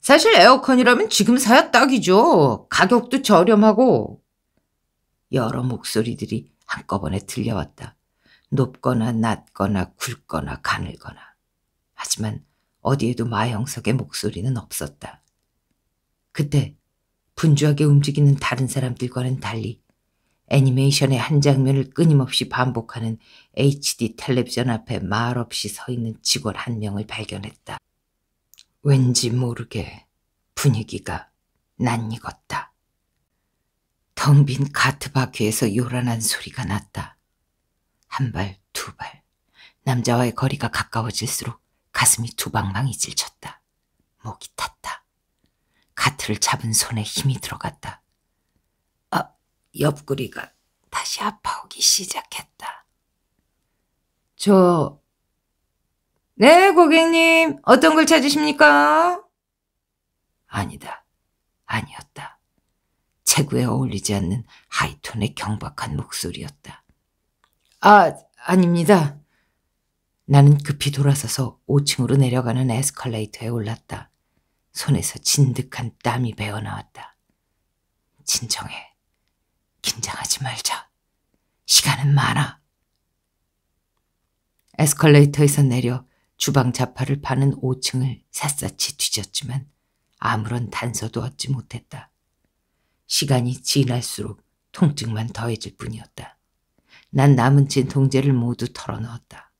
사실 에어컨이라면 지금 사야 딱이죠. 가격도 저렴하고. 여러 목소리들이 한꺼번에 들려왔다. 높거나 낮거나 굵거나 가늘거나. 하지만 어디에도 마영석의 목소리는 없었다. 그때 분주하게 움직이는 다른 사람들과는 달리 애니메이션의 한 장면을 끊임없이 반복하는 HD 텔레비전 앞에 말없이 서 있는 직원 한 명을 발견했다. 왠지 모르게 분위기가 낯익었다. 텅 빈 가트 바퀴에서 요란한 소리가 났다. 한 발, 두 발. 남자와의 거리가 가까워질수록 가슴이 두방망이질 쳤다. 목이 탔다. 가트를 잡은 손에 힘이 들어갔다. 아, 옆구리가 다시 아파오기 시작했다. 저, 네, 고객님, 어떤 걸 찾으십니까? 아니다. 아니었다. 체구에 어울리지 않는 하이톤의 경박한 목소리였다. 아, 아닙니다. 나는 급히 돌아서서 5층으로 내려가는 에스컬레이터에 올랐다. 손에서 진득한 땀이 배어나왔다. 진정해. 긴장하지 말자. 시간은 많아. 에스컬레이터에서 내려 주방 자파를 파는 5층을 샅샅이 뒤졌지만 아무런 단서도 얻지 못했다. 시간이 지날수록 통증만 더해질 뿐이었다. 난 남은 진통제를 모두 털어넣었다.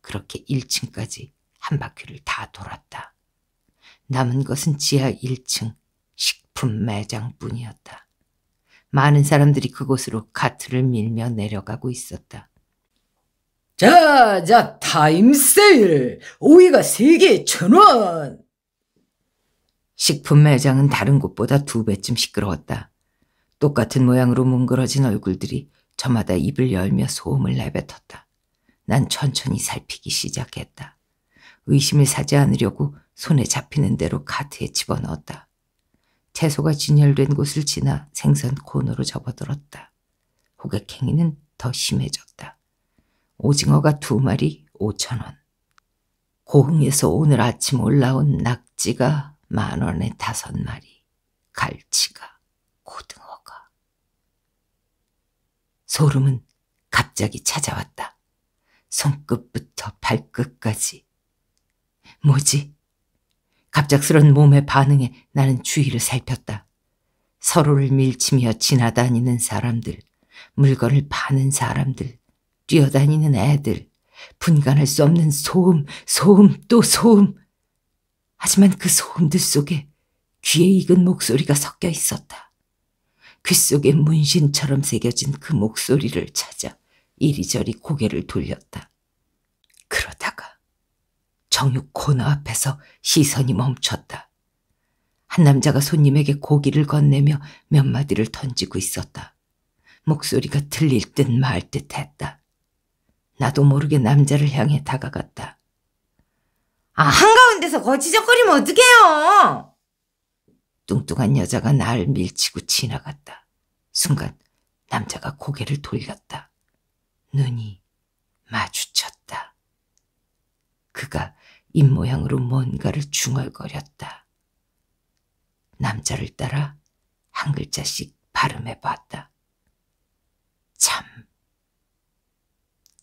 그렇게 1층까지 한 바퀴를 다 돌았다. 남은 것은 지하 1층 식품 매장뿐이었다. 많은 사람들이 그곳으로 카트를 밀며 내려가고 있었다. 자, 자, 타임세일! 오이가 3개에 천원! 식품 매장은 다른 곳보다 두 배쯤 시끄러웠다. 똑같은 모양으로 뭉그러진 얼굴들이 저마다 입을 열며 소음을 내뱉었다. 난 천천히 살피기 시작했다. 의심을 사지 않으려고 손에 잡히는 대로 카트에 집어넣었다. 채소가 진열된 곳을 지나 생선 코너로 접어들었다. 호객행위는 더 심해졌다. 오징어가 두 마리 5천 원. 고흥에서 오늘 아침 올라온 낙지가 만 원에 다섯 마리, 갈치가, 고등어가. 소름은 갑자기 찾아왔다. 손끝부터 발끝까지 뭐지? 갑작스런 몸의 반응에 나는 주위를 살폈다. 서로를 밀치며 지나다니는 사람들, 물건을 파는 사람들, 뛰어다니는 애들, 분간할 수 없는 소음, 소음 또 소음. 하지만 그 소음들 속에 귀에 익은 목소리가 섞여 있었다. 귀 속에 문신처럼 새겨진 그 목소리를 찾아 이리저리 고개를 돌렸다. 그러다 정육 코너 앞에서 시선이 멈췄다. 한 남자가 손님에게 고기를 건네며 몇 마디를 던지고 있었다. 목소리가 들릴 듯 말 듯 했다. 나도 모르게 남자를 향해 다가갔다. 아, 한가운데서 거지적거리면 어떡해요! 뚱뚱한 여자가 날 밀치고 지나갔다. 순간 남자가 고개를 돌렸다. 눈이 마주쳤다. 그가 입모양으로 뭔가를 중얼거렸다. 남자를 따라 한 글자씩 발음해 봤다. 참,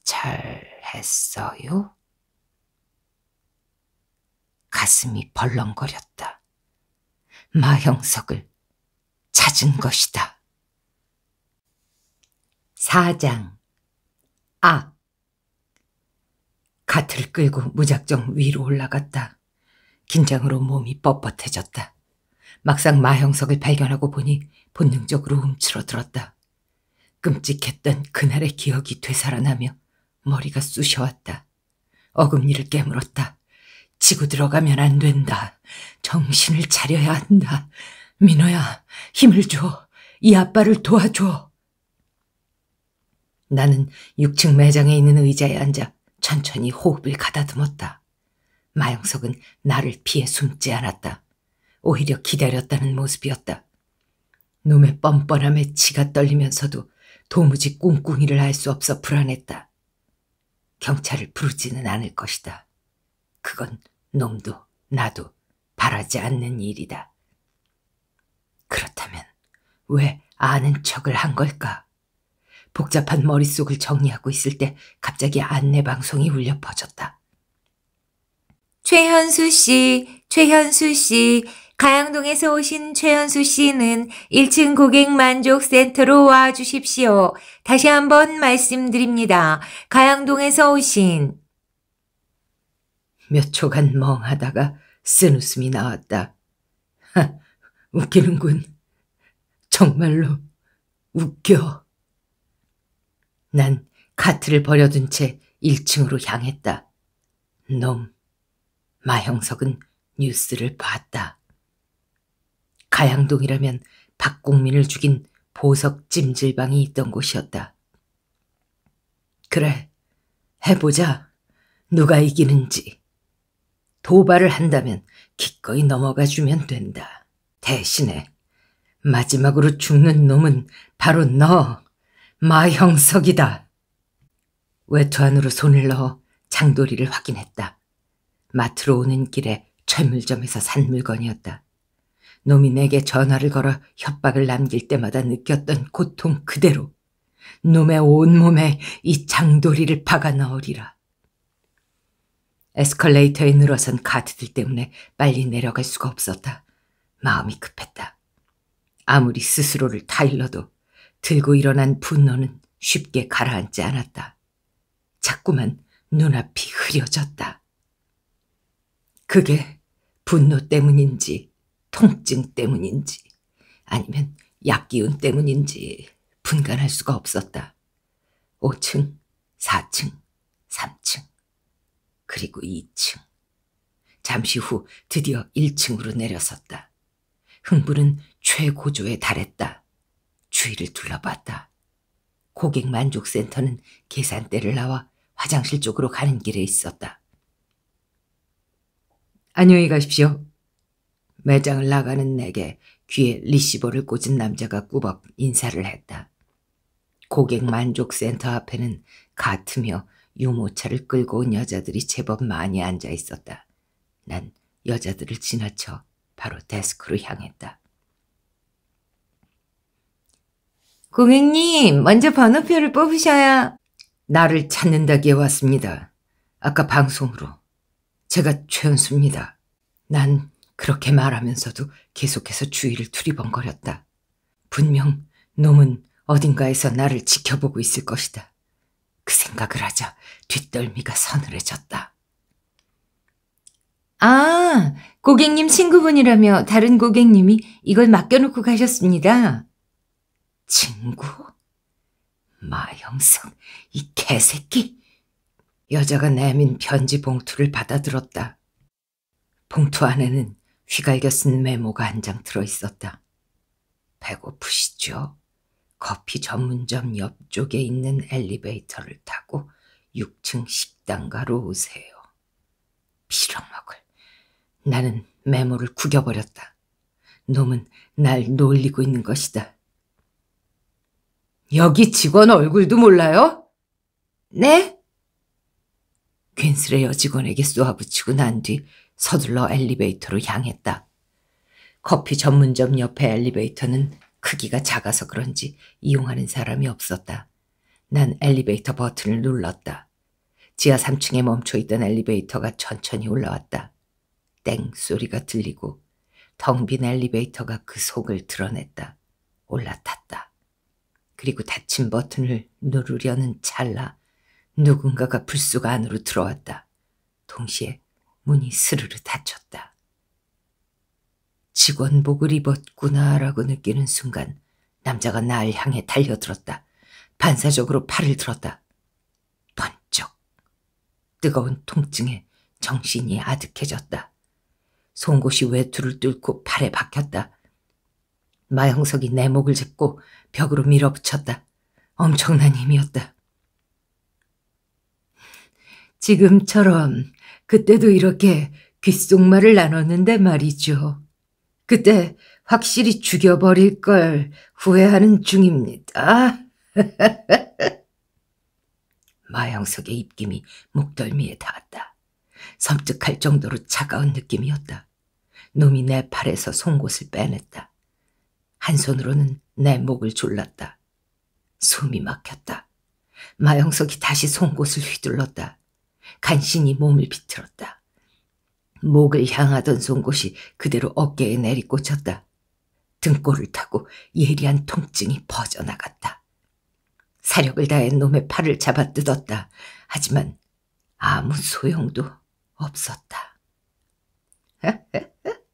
잘 했어요? 가슴이 벌렁거렸다. 마형석을 찾은 것이다. 사장 아 가트를 끌고 무작정 위로 올라갔다. 긴장으로 몸이 뻣뻣해졌다. 막상 마형석을 발견하고 보니 본능적으로 움츠러들었다. 끔찍했던 그날의 기억이 되살아나며 머리가 쑤셔왔다. 어금니를 깨물었다. 지구 들어가면 안 된다. 정신을 차려야 한다. 민호야, 힘을 줘. 이 아빠를 도와줘. 나는 6층 매장에 있는 의자에 앉아 천천히 호흡을 가다듬었다. 마영석은 나를 피해 숨지 않았다. 오히려 기다렸다는 모습이었다. 놈의 뻔뻔함에 치가 떨리면서도 도무지 꿍꿍이를 알 수 없어 불안했다. 경찰을 부르지는 않을 것이다. 그건 놈도 나도 바라지 않는 일이다. 그렇다면 왜 아는 척을 한 걸까? 복잡한 머릿속을 정리하고 있을 때 갑자기 안내 방송이 울려 퍼졌다. 최현수 씨, 최현수 씨, 가양동에서 오신 최현수 씨는 1층 고객 만족 센터로 와 주십시오. 다시 한번 말씀드립니다. 가양동에서 오신 몇 초간 멍하다가 쓴 웃음이 나왔다. 하, 웃기는군. 정말로 웃겨. 난 카트를 버려둔 채 1층으로 향했다. 놈. 마형석은 뉴스를 봤다. 가양동이라면 박국민을 죽인 보석 찜질방이 있던 곳이었다. 그래, 해보자. 누가 이기는지. 도발을 한다면 기꺼이 넘어가 주면 된다. 대신에 마지막으로 죽는 놈은 바로 너. 마형석이다. 외투 안으로 손을 넣어 장도리를 확인했다. 마트로 오는 길에 철물점에서 산 물건이었다. 놈이 내게 전화를 걸어 협박을 남길 때마다 느꼈던 고통 그대로 놈의 온몸에 이 장도리를 박아 넣으리라. 에스컬레이터에 늘어선 가드들 때문에 빨리 내려갈 수가 없었다. 마음이 급했다. 아무리 스스로를 타일러도 들고 일어난 분노는 쉽게 가라앉지 않았다. 자꾸만 눈앞이 흐려졌다. 그게 분노 때문인지 통증 때문인지 아니면 약기운 때문인지 분간할 수가 없었다. 5층, 4층, 3층, 그리고 2층. 잠시 후 드디어 1층으로 내려섰다. 흥분은 최고조에 달했다. 주위를 둘러봤다. 고객 만족센터는 계산대를 나와 화장실 쪽으로 가는 길에 있었다. 안녕히 가십시오. 매장을 나가는 내게 귀에 리시버를 꽂은 남자가 꾸벅 인사를 했다. 고객 만족센터 앞에는 같으며 유모차를 끌고 온 여자들이 제법 많이 앉아 있었다. 난 여자들을 지나쳐 바로 데스크로 향했다. 고객님, 먼저 번호표를 뽑으셔야 나를 찾는다기에 왔습니다. 아까 방송으로. 제가 최은수입니다. 난 그렇게 말하면서도 계속해서 주위를 두리번거렸다. 분명 놈은 어딘가에서 나를 지켜보고 있을 것이다. 그 생각을 하자 뒷덜미가 서늘해졌다. 아, 고객님 친구분이라며 다른 고객님이 이걸 맡겨놓고 가셨습니다. 친구? 마영석, 이 개새끼! 여자가 내민 편지 봉투를 받아들었다. 봉투 안에는 휘갈겨 쓴 메모가 한 장 들어있었다. 배고프시죠? 커피 전문점 옆쪽에 있는 엘리베이터를 타고 6층 식당가로 오세요. 빌어먹을. 나는 메모를 구겨버렸다. 놈은 날 놀리고 있는 것이다. 여기 직원 얼굴도 몰라요? 네? 괜스레 여직원에게 쏘아붙이고 난 뒤 서둘러 엘리베이터로 향했다. 커피 전문점 옆의 엘리베이터는 크기가 작아서 그런지 이용하는 사람이 없었다. 난 엘리베이터 버튼을 눌렀다. 지하 3층에 멈춰 있던 엘리베이터가 천천히 올라왔다. 땡 소리가 들리고 덩빈 엘리베이터가 그 속을 드러냈다. 올라탔다. 그리고 닫힌 버튼을 누르려는 찰나 누군가가 불쑥 안으로 들어왔다. 동시에 문이 스르르 닫혔다. 직원복을 입었구나라고 느끼는 순간 남자가 나를 향해 달려들었다. 반사적으로 팔을 들었다. 번쩍. 뜨거운 통증에 정신이 아득해졌다. 송곳이 외투를 뚫고 팔에 박혔다. 마형석이 내 목을 잡고 벽으로 밀어붙였다. 엄청난 힘이었다. 지금처럼 그때도 이렇게 귓속말을 나눴는데 말이죠. 그때 확실히 죽여버릴 걸 후회하는 중입니다. 마영석의 입김이 목덜미에 닿았다. 섬뜩할 정도로 차가운 느낌이었다. 놈이 내 팔에서 송곳을 빼냈다. 한 손으로는 내 목을 졸랐다. 숨이 막혔다. 마영석이 다시 송곳을 휘둘렀다. 간신히 몸을 비틀었다. 목을 향하던 송곳이 그대로 어깨에 내리꽂혔다. 등골을 타고 예리한 통증이 퍼져나갔다. 사력을 다한 놈의 팔을 잡아 뜯었다. 하지만 아무 소용도 없었다.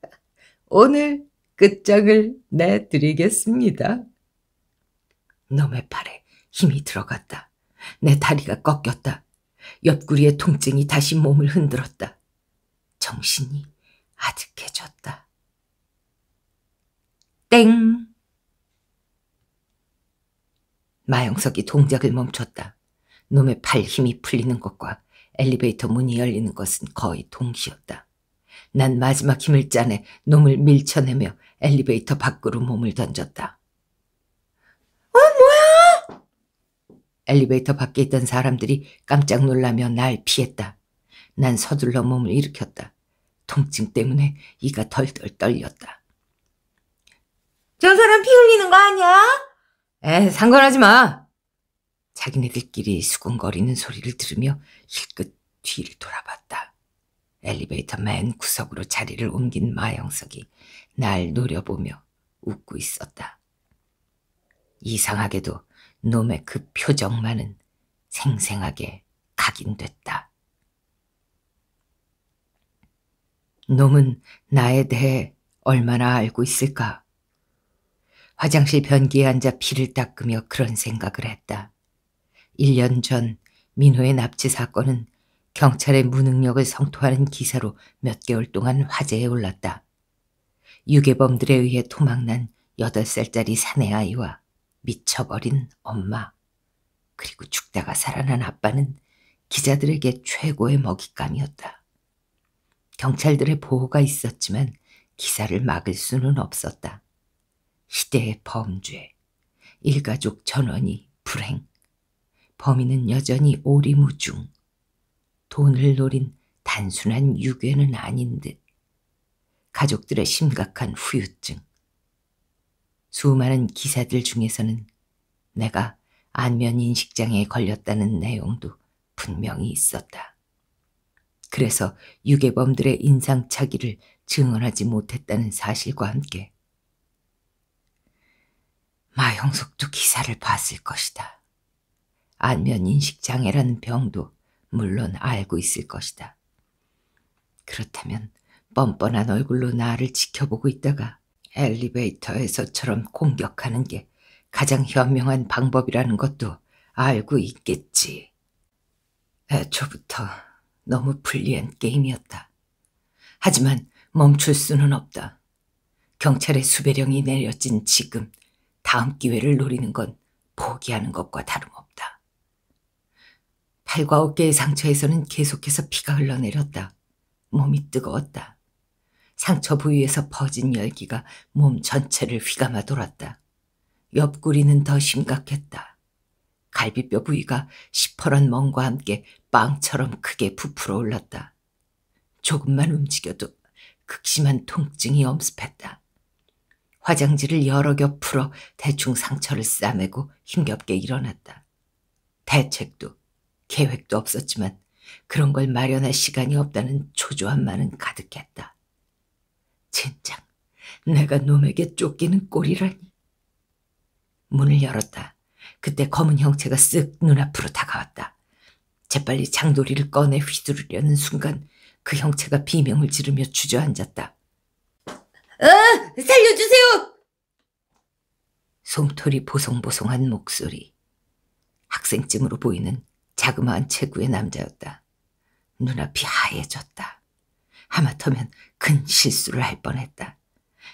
오늘 끝장을 내드리겠습니다. 놈의 팔에 힘이 들어갔다. 내 다리가 꺾였다. 옆구리의 통증이 다시 몸을 흔들었다. 정신이 아득해졌다. 땡! 마영석이 동작을 멈췄다. 놈의 팔 힘이 풀리는 것과 엘리베이터 문이 열리는 것은 거의 동시였다. 난 마지막 힘을 짜내 놈을 밀쳐내며 엘리베이터 밖으로 몸을 던졌다. 어, 뭐야? 엘리베이터 밖에 있던 사람들이 깜짝 놀라며 날 피했다. 난 서둘러 몸을 일으켰다. 통증 때문에 이가 덜덜 떨렸다. 저 사람 피 흘리는 거 아니야? 에, 상관하지 마. 자기네들끼리 수군거리는 소리를 들으며 힐끗 뒤를 돌아봤다. 엘리베이터 맨 구석으로 자리를 옮긴 마영석이 날 노려보며 웃고 있었다. 이상하게도 놈의 그 표정만은 생생하게 각인됐다. 놈은 나에 대해 얼마나 알고 있을까? 화장실 변기에 앉아 피를 닦으며 그런 생각을 했다. 1년 전 민호의 납치 사건은 경찰의 무능력을 성토하는 기사로 몇 개월 동안 화제에 올랐다. 유괴범들에 의해 도망난 8살짜리 사내 아이와 미쳐버린 엄마, 그리고 죽다가 살아난 아빠는 기자들에게 최고의 먹잇감이었다. 경찰들의 보호가 있었지만 기사를 막을 수는 없었다. 시대의 범죄, 일가족 전원이 불행, 범인은 여전히 오리무중, 돈을 노린 단순한 유괴는 아닌 듯 가족들의 심각한 후유증. 수많은 기사들 중에서는 내가 안면인식장애에 걸렸다는 내용도 분명히 있었다. 그래서 유괴범들의 인상착의를 증언하지 못했다는 사실과 함께 마형석도 기사를 봤을 것이다. 안면인식장애라는 병도 물론 알고 있을 것이다. 그렇다면 뻔뻔한 얼굴로 나를 지켜보고 있다가 엘리베이터에서처럼 공격하는 게 가장 현명한 방법이라는 것도 알고 있겠지. 애초부터 너무 불리한 게임이었다. 하지만 멈출 수는 없다. 경찰의 수배령이 내려진 지금 다음 기회를 노리는 건 포기하는 것과 다름없다. 팔과 어깨의 상처에서는 계속해서 피가 흘러내렸다. 몸이 뜨거웠다. 상처 부위에서 퍼진 열기가 몸 전체를 휘감아 돌았다. 옆구리는 더 심각했다. 갈비뼈 부위가 시퍼런 멍과 함께 빵처럼 크게 부풀어 올랐다. 조금만 움직여도 극심한 통증이 엄습했다. 화장지를 여러 겹 풀어 대충 상처를 싸매고 힘겹게 일어났다. 대책도 계획도 없었지만 그런 걸 마련할 시간이 없다는 초조함만은 가득했다. 젠장, 내가 놈에게 쫓기는 꼴이라니. 문을 열었다. 그때 검은 형체가 쓱 눈앞으로 다가왔다. 재빨리 장도리를 꺼내 휘두르려는 순간 그 형체가 비명을 지르며 주저앉았다. 어! 살려주세요! 솜털이 보송보송한 목소리. 학생쯤으로 보이는 자그마한 체구의 남자였다. 눈앞이 하얘졌다. 하마터면 큰 실수를 할 뻔했다.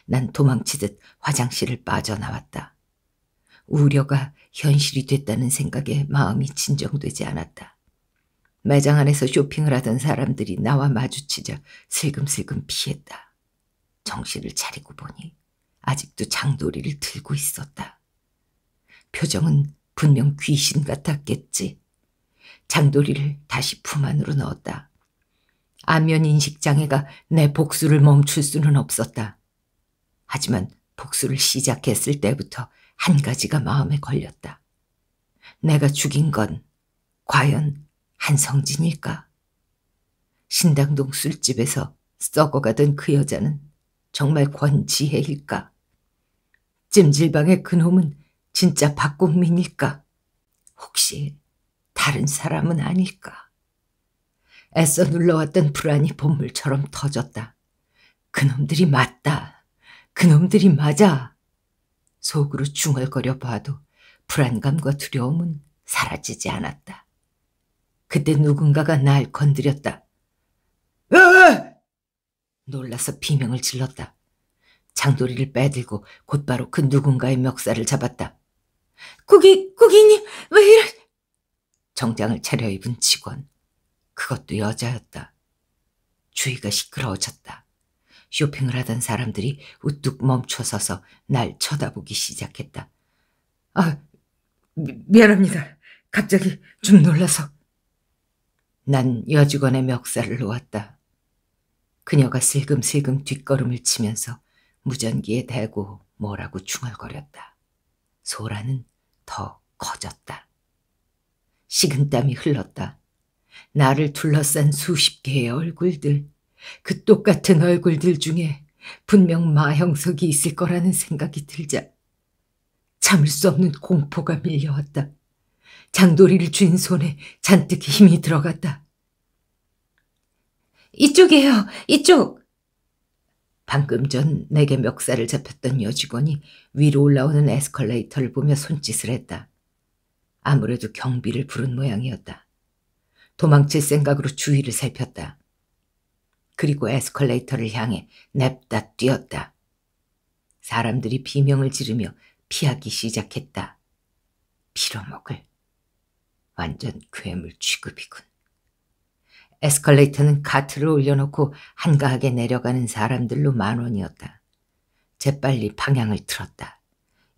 난 도망치듯 화장실을 빠져나왔다. 우려가 현실이 됐다는 생각에 마음이 진정되지 않았다. 매장 안에서 쇼핑을 하던 사람들이 나와 마주치자 슬금슬금 피했다. 정신을 차리고 보니 아직도 장도리를 들고 있었다. 표정은 분명 귀신 같았겠지. 장도리를 다시 품 안으로 넣었다. 안면인식장애가 내 복수를 멈출 수는 없었다. 하지만 복수를 시작했을 때부터 한 가지가 마음에 걸렸다. 내가 죽인 건 과연 한성진일까? 신당동 술집에서 썩어가던 그 여자는 정말 권지혜일까? 찜질방의 그놈은 진짜 박국민일까? 혹시 다른 사람은 아닐까? 애써 눌러왔던 불안이 봇물처럼 터졌다. 그놈들이 맞다. 그놈들이 맞아. 속으로 중얼거려 봐도 불안감과 두려움은 사라지지 않았다. 그때 누군가가 날 건드렸다. 으아! 놀라서 비명을 질렀다. 장도리를 빼들고 곧바로 그 누군가의 멱살을 잡았다. 고객고객님왜 이러... 정장을 차려입은 직원. 그것도 여자였다. 주위가 시끄러워졌다. 쇼핑을 하던 사람들이 우뚝 멈춰서서 날 쳐다보기 시작했다. 아, 미, 미안합니다. 갑자기 좀 놀라서. 난 여직원의 멱살을 놓았다. 그녀가 슬금슬금 뒷걸음을 치면서 무전기에 대고 뭐라고 중얼거렸다. 소라는 더 커졌다. 식은땀이 흘렀다. 나를 둘러싼 수십 개의 얼굴들, 그 똑같은 얼굴들 중에 분명 마형석이 있을 거라는 생각이 들자 참을 수 없는 공포가 밀려왔다. 장도리를 쥔 손에 잔뜩 힘이 들어갔다. 이쪽이에요, 이쪽! 방금 전 내게 멱살을 잡혔던 여직원이 위로 올라오는 에스컬레이터를 보며 손짓을 했다. 아무래도 경비를 부른 모양이었다. 도망칠 생각으로 주위를 살폈다. 그리고 에스컬레이터를 향해 냅다 뛰었다. 사람들이 비명을 지르며 피하기 시작했다. 빌어먹을. 완전 괴물 취급이군. 에스컬레이터는 카트를 올려놓고 한가하게 내려가는 사람들로 만원이었다. 재빨리 방향을 틀었다.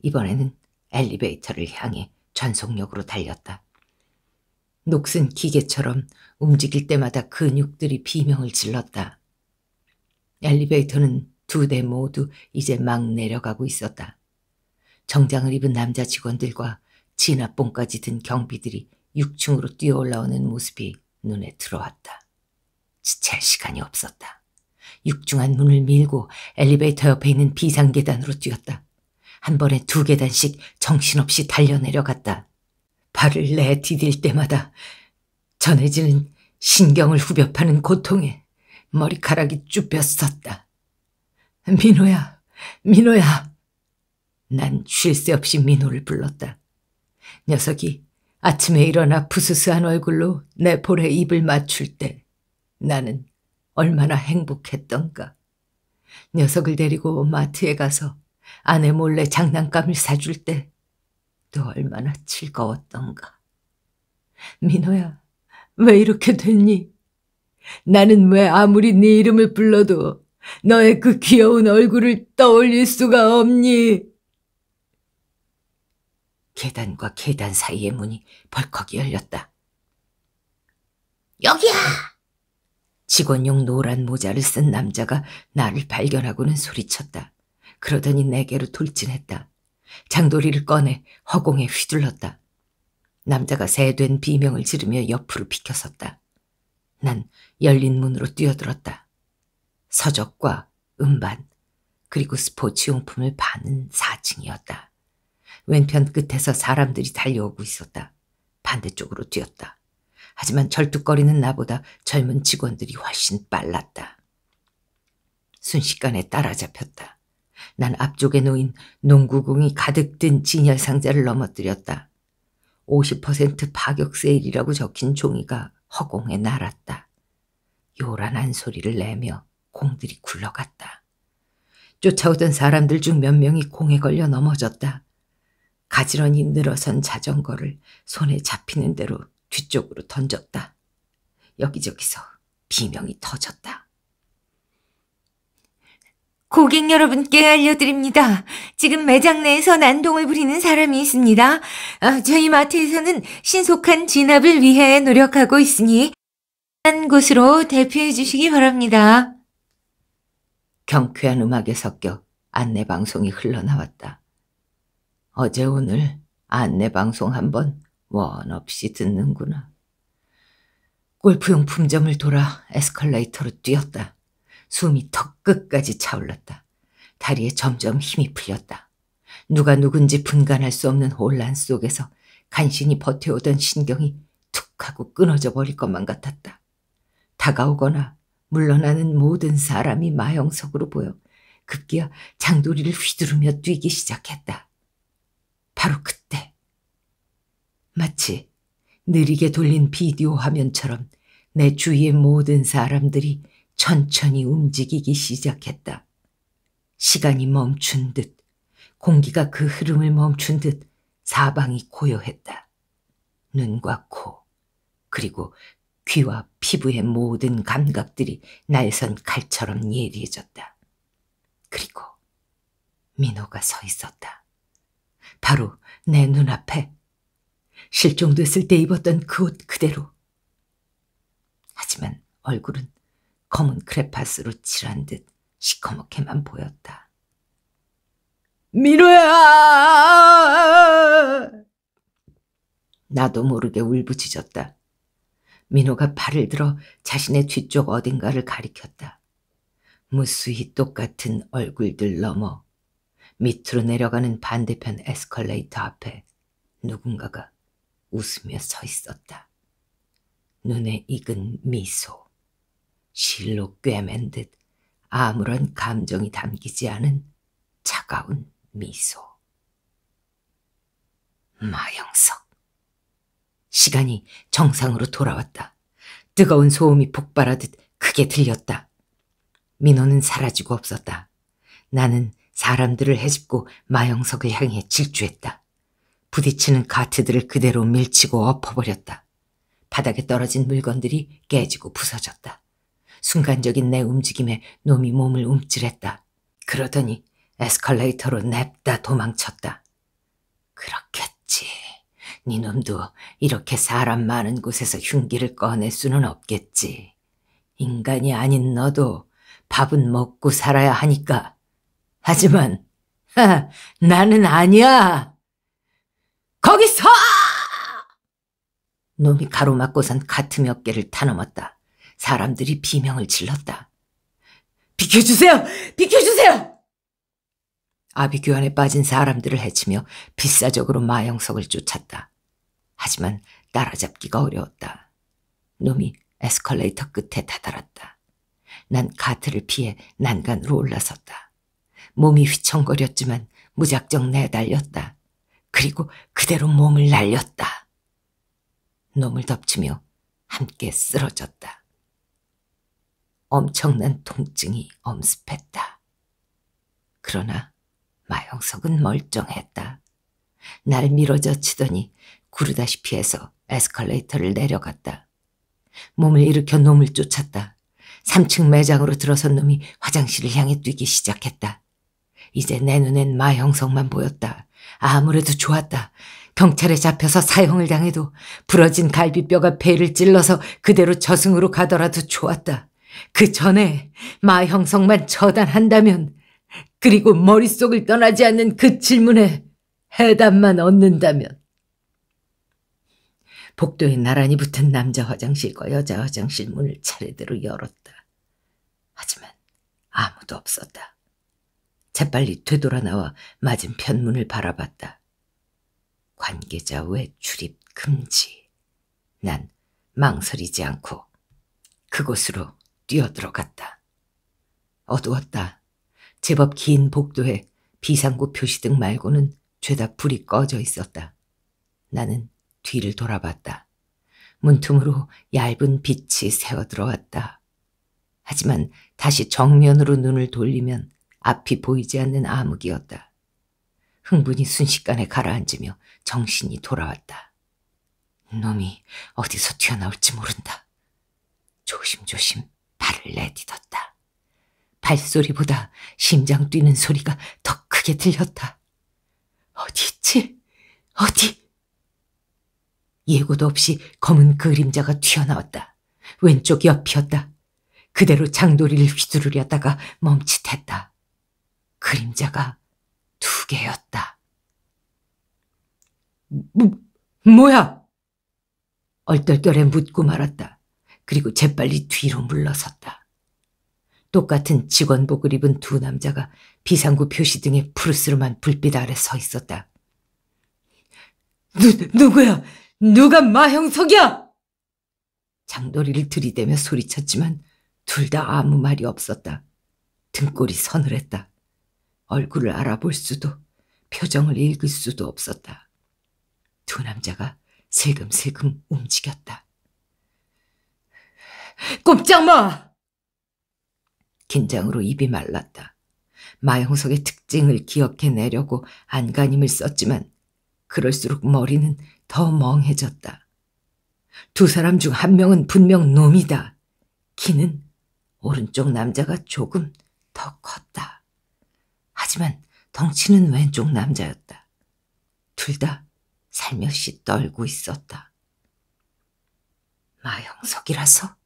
이번에는 엘리베이터를 향해 전속력으로 달렸다. 녹슨 기계처럼 움직일 때마다 근육들이 비명을 질렀다. 엘리베이터는 두 대 모두 이제 막 내려가고 있었다. 정장을 입은 남자 직원들과 진압봉까지 든 경비들이 6층으로 뛰어올라오는 모습이 눈에 들어왔다. 지체할 시간이 없었다. 육중한 문을 밀고 엘리베이터 옆에 있는 비상계단으로 뛰었다. 한 번에 두 계단씩 정신없이 달려 내려갔다. 발을 내디딜 때마다 전해지는 신경을 후벼 파는 고통에 머리카락이 쭈뼛섰다. 민호야, 민호야. 난 쉴 새 없이 민호를 불렀다. 녀석이 아침에 일어나 부스스한 얼굴로 내 볼에 입을 맞출 때 나는 얼마나 행복했던가. 녀석을 데리고 마트에 가서 아내 몰래 장난감을 사줄 때또 얼마나 즐거웠던가. 민호야, 왜 이렇게 됐니? 나는 왜 아무리 네 이름을 불러도 너의 그 귀여운 얼굴을 떠올릴 수가 없니? 계단과 계단 사이의 문이 벌컥 열렸다. 여기야! 직원용 노란 모자를 쓴 남자가 나를 발견하고는 소리쳤다. 그러더니 내게로 돌진했다. 장도리를 꺼내 허공에 휘둘렀다. 남자가 새된 비명을 지르며 옆으로 비켜섰다. 난 열린 문으로 뛰어들었다. 서적과 음반 그리고 스포츠 용품을 파는 4층이었다. 왼편 끝에서 사람들이 달려오고 있었다. 반대쪽으로 뛰었다. 하지만 절뚝거리는 나보다 젊은 직원들이 훨씬 빨랐다. 순식간에 따라잡혔다. 난 앞쪽에 놓인 농구공이 가득 든 진열 상자를 넘어뜨렸다. 50% 파격 세일이라고 적힌 종이가 허공에 날았다. 요란한 소리를 내며 공들이 굴러갔다. 쫓아오던 사람들 중 몇 명이 공에 걸려 넘어졌다. 가지런히 늘어선 자전거를 손에 잡히는 대로 뒤쪽으로 던졌다. 여기저기서 비명이 터졌다. 고객 여러분께 알려드립니다. 지금 매장 내에서 난동을 부리는 사람이 있습니다. 어, 저희 마트에서는 신속한 진압을 위해 노력하고 있으니 한 곳으로 대피해 주시기 바랍니다. 경쾌한 음악에 섞여 안내 방송이 흘러나왔다. 어제 오늘 안내 방송 한번 원 없이 듣는구나. 골프용 품점을 돌아 에스컬레이터로 뛰었다. 숨이 턱 끝까지 차올랐다. 다리에 점점 힘이 풀렸다. 누가 누군지 분간할 수 없는 혼란 속에서 간신히 버텨오던 신경이 툭 하고 끊어져 버릴 것만 같았다. 다가오거나 물러나는 모든 사람이 마영석으로 보여 급기야 장도리를 휘두르며 뛰기 시작했다. 바로 그때 마치 느리게 돌린 비디오 화면처럼 내 주위의 모든 사람들이 천천히 움직이기 시작했다. 시간이 멈춘 듯 공기가 그 흐름을 멈춘 듯 사방이 고요했다. 눈과 코 그리고 귀와 피부의 모든 감각들이 날선 칼처럼 예리해졌다. 그리고 민호가 서 있었다. 바로 내 눈앞에 실종됐을 때 입었던 그 옷 그대로. 하지만 얼굴은 검은 크레파스로 칠한 듯 시커멓게만 보였다. 민호야! 나도 모르게 울부짖었다. 민호가 발을 들어 자신의 뒤쪽 어딘가를 가리켰다. 무수히 똑같은 얼굴들 넘어 밑으로 내려가는 반대편 에스컬레이터 앞에 누군가가 웃으며 서 있었다. 눈에 익은 미소. 실로 꿰맨 듯 아무런 감정이 담기지 않은 차가운 미소. 마영석. 시간이 정상으로 돌아왔다. 뜨거운 소음이 폭발하듯 크게 들렸다. 민호는 사라지고 없었다. 나는 사람들을 헤집고 마영석을 향해 질주했다. 부딪히는 가트들을 그대로 밀치고 엎어버렸다. 바닥에 떨어진 물건들이 깨지고 부서졌다. 순간적인 내 움직임에 놈이 몸을 움찔했다. 그러더니 에스컬레이터로 냅다 도망쳤다. 그렇겠지. 네 놈도 이렇게 사람 많은 곳에서 흉기를 꺼낼 수는 없겠지. 인간이 아닌 너도 밥은 먹고 살아야 하니까. 하지만 하, 나는 아니야. 거기서! 놈이 가로막고선 같은 어깨를 타넘었다. 사람들이 비명을 질렀다. 비켜주세요! 비켜주세요! 아비규환에 빠진 사람들을 해치며 비싸적으로 마영석을 쫓았다. 하지만 따라잡기가 어려웠다. 놈이 에스컬레이터 끝에 다다랐다. 난 가트를 피해 난간으로 올라섰다. 몸이 휘청거렸지만 무작정 내달렸다. 그리고 그대로 몸을 날렸다. 놈을 덮치며 함께 쓰러졌다. 엄청난 통증이 엄습했다. 그러나 마영석은 멀쩡했다. 나를 밀어젖히더니 구르다시피 해서 에스컬레이터를 내려갔다. 몸을 일으켜 놈을 쫓았다. 3층 매장으로 들어선 놈이 화장실을 향해 뛰기 시작했다. 이제 내 눈엔 마형성만 보였다. 아무래도 좋았다. 경찰에 잡혀서 사형을 당해도 부러진 갈비뼈가 배를 찔러서 그대로 저승으로 가더라도 좋았다. 그 전에 마형성만 처단한다면 그리고 머릿속을 떠나지 않는 그 질문에 해답만 얻는다면 복도에 나란히 붙은 남자 화장실과 여자 화장실 문을 차례대로 열었다. 하지만 아무도 없었다. 재빨리 되돌아 나와 맞은편 문을 바라봤다. 관계자 외 출입 금지. 난 망설이지 않고 그곳으로 뛰어들어갔다. 어두웠다. 제법 긴 복도에 비상구 표시등 말고는 죄다 불이 꺼져 있었다. 나는 뒤를 돌아봤다. 문틈으로 얇은 빛이 새어 들어왔다. 하지만 다시 정면으로 눈을 돌리면 앞이 보이지 않는 암흑이었다. 흥분이 순식간에 가라앉으며 정신이 돌아왔다. 놈이 어디서 튀어나올지 모른다. 조심조심 화을 내딛었다. 발소리보다 심장 뛰는 소리가 더 크게 들렸다. 어디 있지? 어디? 예고도 없이 검은 그림자가 튀어나왔다. 왼쪽 옆이었다. 그대로 장도리를 휘두르려다가 멈칫했다. 그림자가 두 개였다. 뭐, 뭐야? 얼떨떨에 묻고 말았다. 그리고 재빨리 뒤로 물러섰다. 똑같은 직원복을 입은 두 남자가 비상구 표시 등의 푸르스름한 불빛 아래 서 있었다. 누, 누구야? 누가 마형석이야? 장도리를 들이대며 소리쳤지만 둘 다 아무 말이 없었다. 등골이 서늘했다. 얼굴을 알아볼 수도 표정을 읽을 수도 없었다. 두 남자가 슬금슬금 움직였다. 꼼짝 마! 긴장으로 입이 말랐다. 마영석의 특징을 기억해내려고 안간힘을 썼지만 그럴수록 머리는 더 멍해졌다. 두 사람 중 한 명은 분명 놈이다. 키는 오른쪽 남자가 조금 더 컸다. 하지만 덩치는 왼쪽 남자였다. 둘 다 살며시 떨고 있었다. 마영석이라서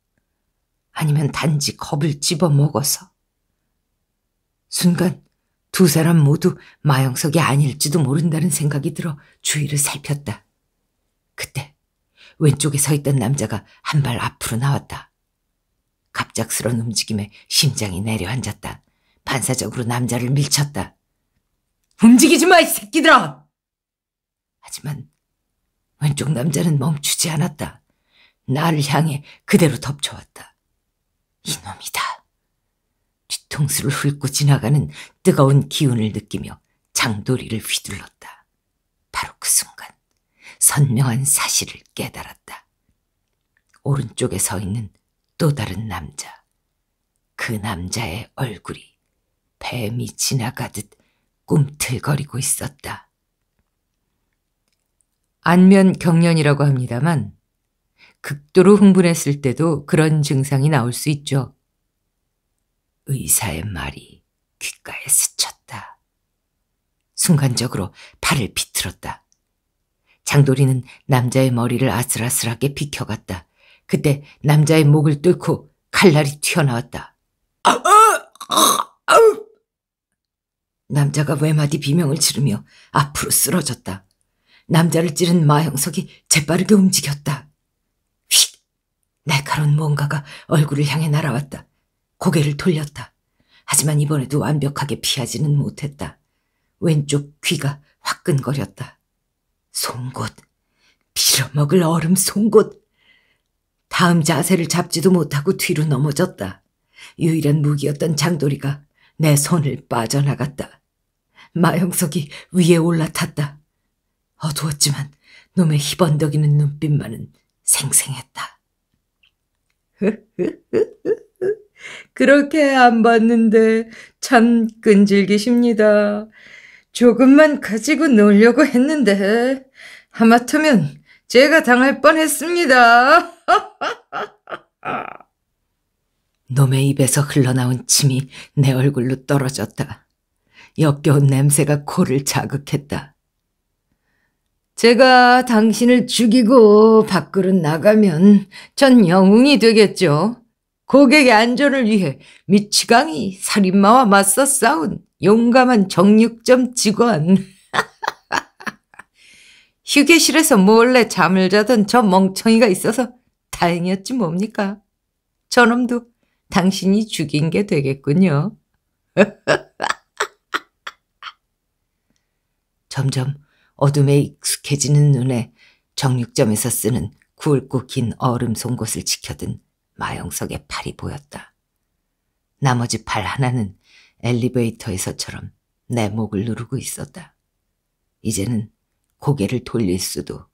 아니면 단지 겁을 집어먹어서. 순간 두 사람 모두 마영석이 아닐지도 모른다는 생각이 들어 주위를 살폈다. 그때 왼쪽에 서 있던 남자가 한 발 앞으로 나왔다. 갑작스런 움직임에 심장이 내려앉았다. 반사적으로 남자를 밀쳤다. 움직이지 마, 이 새끼들아! 하지만 왼쪽 남자는 멈추지 않았다. 나를 향해 그대로 덮쳐왔다. 이놈이다. 뒤통수를 훑고 지나가는 뜨거운 기운을 느끼며 장도리를 휘둘렀다. 바로 그 순간 선명한 사실을 깨달았다. 오른쪽에 서 있는 또 다른 남자. 그 남자의 얼굴이 뱀이 지나가듯 꿈틀거리고 있었다. 안면 경련이라고 합니다만 극도로 흥분했을 때도 그런 증상이 나올 수 있죠. 의사의 말이 귓가에 스쳤다. 순간적으로 팔을 비틀었다. 장돌이는 남자의 머리를 아슬아슬하게 비켜갔다. 그때 남자의 목을 뚫고 칼날이 튀어나왔다. 남자가 외마디 비명을 지르며 앞으로 쓰러졌다. 남자를 찌른 마형석이 재빠르게 움직였다. 날카로운 뭔가가 얼굴을 향해 날아왔다. 고개를 돌렸다. 하지만 이번에도 완벽하게 피하지는 못했다. 왼쪽 귀가 화끈거렸다. 송곳. 빌어먹을 얼음 송곳. 다음 자세를 잡지도 못하고 뒤로 넘어졌다. 유일한 무기였던 장돌이가내 손을 빠져나갔다. 마형석이 위에 올라탔다. 어두웠지만 놈의 희번덕이는 눈빛만은 생생했다. 그렇게 안 봤는데 참 끈질기십니다. 조금만 가지고 놀려고 했는데 하마터면 제가 당할 뻔했습니다. 놈의 입에서 흘러나온 침이 내 얼굴로 떨어졌다. 역겨운 냄새가 코를 자극했다. 제가 당신을 죽이고 밖으로 나가면 전 영웅이 되겠죠. 고객의 안전을 위해 미치광이 살인마와 맞서 싸운 용감한 정육점 직원. 휴게실에서 몰래 잠을 자던 저 멍청이가 있어서 다행이었지 뭡니까? 저놈도 당신이 죽인 게 되겠군요. 점점 어둠에 익숙해지는 눈에 정육점에서 쓰는 굵고 긴 얼음 송곳을 지켜든 마영석의 팔이 보였다. 나머지 팔 하나는 엘리베이터에서처럼 내 목을 누르고 있었다. 이제는 고개를 돌릴 수도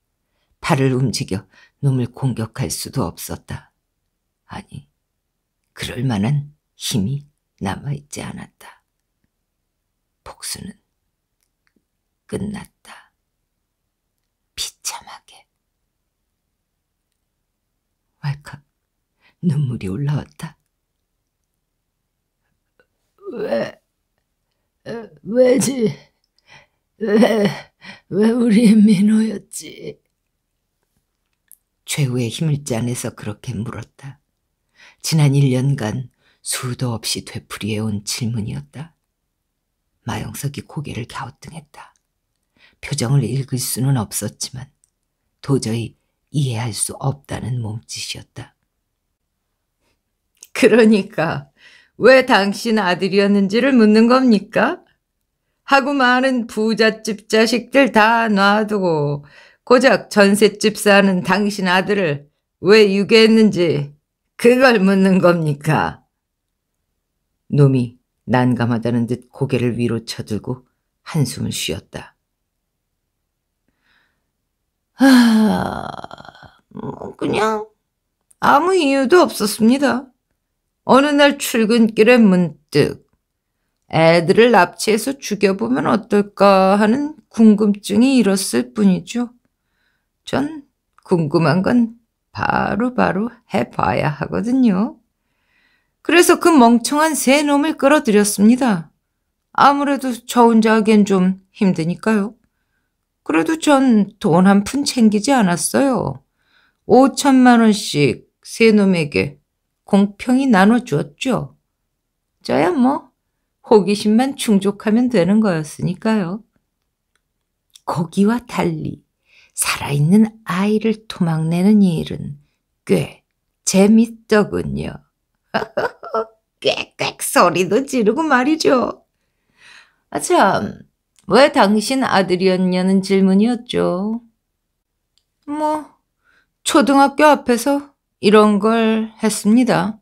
팔을 움직여 놈을 공격할 수도 없었다. 아니, 그럴 만한 힘이 남아있지 않았다. 복수는 끝났다. 비참하게. 왈칵 눈물이 올라왔다. 왜, 왜지? 왜, 왜 우리 민호였지? 최후의 힘을 짜내서 그렇게 물었다. 지난 1년간 수도 없이 되풀이해온 질문이었다. 마영석이 고개를 갸우뚱했다. 표정을 읽을 수는 없었지만 도저히 이해할 수 없다는 몸짓이었다. 그러니까 왜 당신 아들이었는지를 묻는 겁니까? 하고 많은 부잣집 자식들 다 놔두고 고작 전셋집 사는 당신 아들을 왜 유괴했는지 그걸 묻는 겁니까? 놈이 난감하다는 듯 고개를 위로 쳐들고 한숨을 쉬었다. 하... 뭐 그냥 아무 이유도 없었습니다. 어느 날 출근길에 문득 애들을 납치해서 죽여보면 어떨까 하는 궁금증이 일었을 뿐이죠. 전 궁금한 건 바로바로 바로 해봐야 하거든요. 그래서 그 멍청한 새 놈을 끌어들였습니다. 아무래도 저 혼자 하기엔 좀 힘드니까요. 그래도 전 돈 한 푼 챙기지 않았어요. 5천만 원씩 세 놈에게 공평히 나눠주었죠. 저야 뭐 호기심만 충족하면 되는 거였으니까요. 거기와 달리 살아있는 아이를 토막내는 일은 꽤 재밌더군요. 꽥꽥 소리도 지르고 말이죠. 아 참, 왜 당신 아들이었냐는 질문이었죠. 뭐, 초등학교 앞에서 이런 걸 했습니다.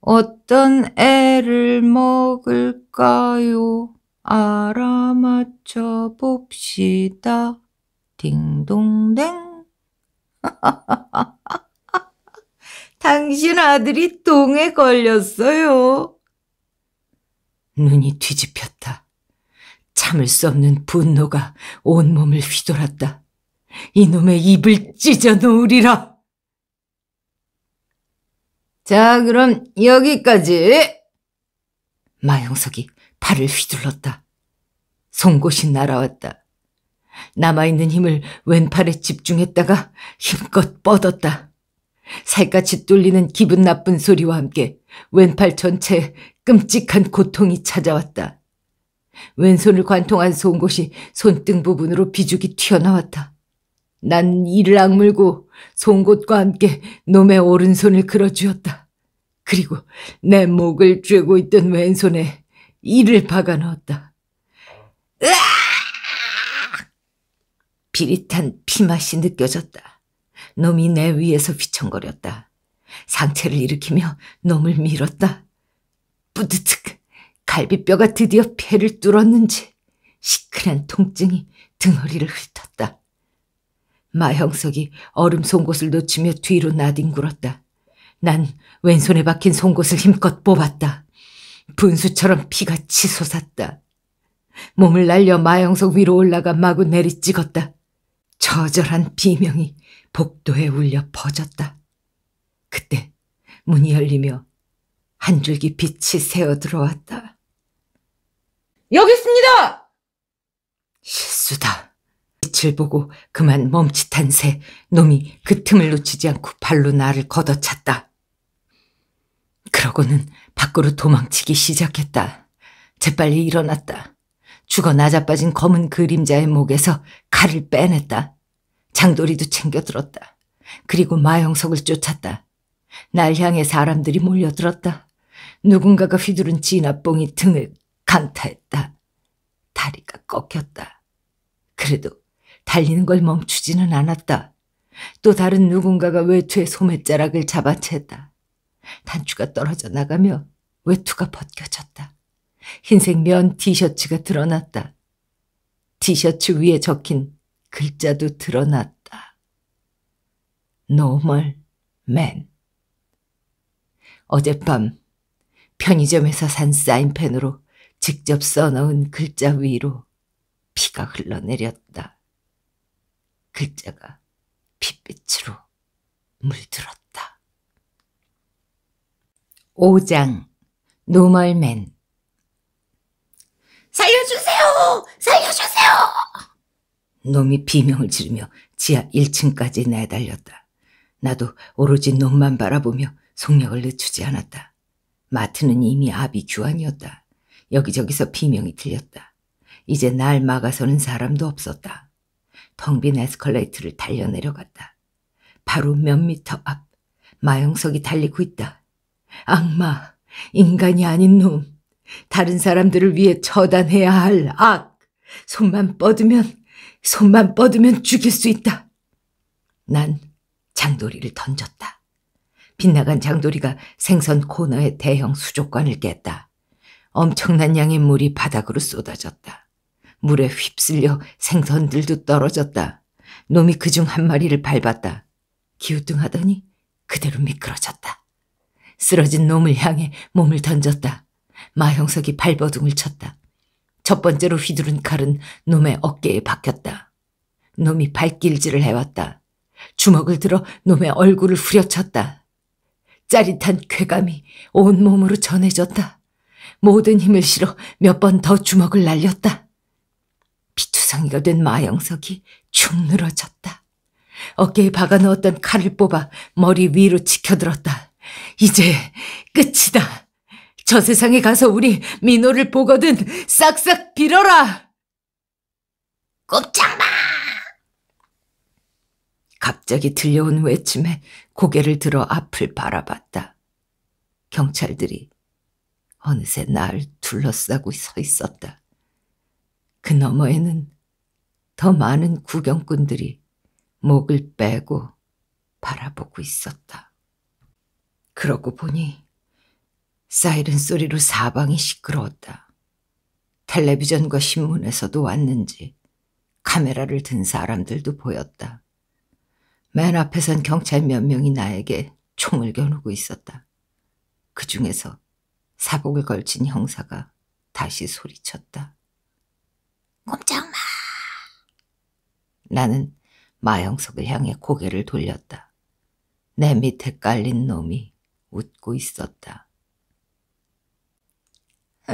어떤 애를 먹을까요? 알아맞혀 봅시다. 딩동댕. 당신 아들이 똥에 걸렸어요. 눈이 뒤집혔다. 참을 수 없는 분노가 온몸을 휘돌았다. 이놈의 입을 찢어 놓으리라. 자, 그럼 여기까지. 마영석이 발을 휘둘렀다. 송곳이 날아왔다. 남아있는 힘을 왼팔에 집중했다가 힘껏 뻗었다. 살갗이 뚫리는 기분 나쁜 소리와 함께 왼팔 전체에 끔찍한 고통이 찾아왔다. 왼손을 관통한 송곳이 손등 부분으로 비죽이 튀어나왔다. 난 이를 악물고 송곳과 함께 놈의 오른손을 그어주었다 그리고 내 목을 쬐고 있던 왼손에 이를 박아 넣었다. 으악! 비릿한 피맛이 느껴졌다. 놈이 내 위에서 휘청거렸다. 상체를 일으키며 놈을 밀었다. 뿌드득! 갈비뼈가 드디어 폐를 뚫었는지 시큰한 통증이 등허리를 훑었다. 마형석이 얼음 송곳을 놓치며 뒤로 나뒹굴었다. 난 왼손에 박힌 송곳을 힘껏 뽑았다. 분수처럼 피가 치솟았다. 몸을 날려 마형석 위로 올라가 마구 내리찍었다. 저절한 비명이 복도에 울려 퍼졌다. 그때 문이 열리며 한 줄기 빛이 새어 들어왔다. 여기 있습니다! 실수다. 빛을 보고 그만 멈칫한 새 놈이 그 틈을 놓치지 않고 발로 나를 걷어찼다. 그러고는 밖으로 도망치기 시작했다. 재빨리 일어났다. 죽어 낮아빠진 검은 그림자의 목에서 칼을 빼냈다. 장돌이도 챙겨들었다. 그리고 마형석을 쫓았다. 날 향해 사람들이 몰려들었다. 누군가가 휘두른 진압봉이 등을 강타했다. 다리가 꺾였다. 그래도 달리는 걸 멈추지는 않았다. 또 다른 누군가가 외투의 소매자락을 잡아채다. 단추가 떨어져 나가며 외투가 벗겨졌다. 흰색 면 티셔츠가 드러났다. 티셔츠 위에 적힌 글자도 드러났다. 노멀 맨 어젯밤 편의점에서 산 사인펜으로 직접 써넣은 글자 위로 피가 흘러내렸다. 글자가 핏빛으로 물들었다. 5장 노멀맨 살려주세요! 살려주세요! 놈이 비명을 지르며 지하 1층까지 내달렸다. 나도 오로지 놈만 바라보며 속력을 늦추지 않았다. 마트는 이미 아비규환이었다. 여기저기서 비명이 들렸다. 이제 날 막아서는 사람도 없었다. 텅 빈 에스컬레이트를 달려 내려갔다. 바로 몇 미터 앞 마영석이 달리고 있다. 악마, 인간이 아닌 놈, 다른 사람들을 위해 처단해야 할 악, 손만 뻗으면, 손만 뻗으면 죽일 수 있다. 난 장도리를 던졌다. 빛나간 장돌이가 생선 코너에 대형 수족관을 깼다. 엄청난 양의 물이 바닥으로 쏟아졌다. 물에 휩쓸려 생선들도 떨어졌다. 놈이 그중한 마리를 밟았다. 기우뚱하더니 그대로 미끄러졌다. 쓰러진 놈을 향해 몸을 던졌다. 마형석이 발버둥을 쳤다. 첫 번째로 휘두른 칼은 놈의 어깨에 박혔다. 놈이 발길질을 해왔다. 주먹을 들어 놈의 얼굴을 후려쳤다. 짜릿한 쾌감이 온몸으로 전해졌다. 모든 힘을 실어 몇 번 더 주먹을 날렸다. 피투성이가 된 마영석이 축 늘어졌다. 어깨에 박아 넣었던 칼을 뽑아 머리 위로 치켜들었다. 이제 끝이다. 저 세상에 가서 우리 민호를 보거든 싹싹 빌어라. 꼼짝마! 갑자기 들려온 외침에 고개를 들어 앞을 바라봤다. 경찰들이 어느새 날 둘러싸고 서 있었다. 그 너머에는 더 많은 구경꾼들이 목을 빼고 바라보고 있었다. 그러고 보니 사이렌 소리로 사방이 시끄러웠다. 텔레비전과 신문에서도 왔는지 카메라를 든 사람들도 보였다. 맨 앞에 선 경찰 몇 명이 나에게 총을 겨누고 있었다. 그 중에서 사복을 걸친 형사가 다시 소리쳤다. 꼼짝 마! 나는 마영석을 향해 고개를 돌렸다. 내 밑에 깔린 놈이 웃고 있었다.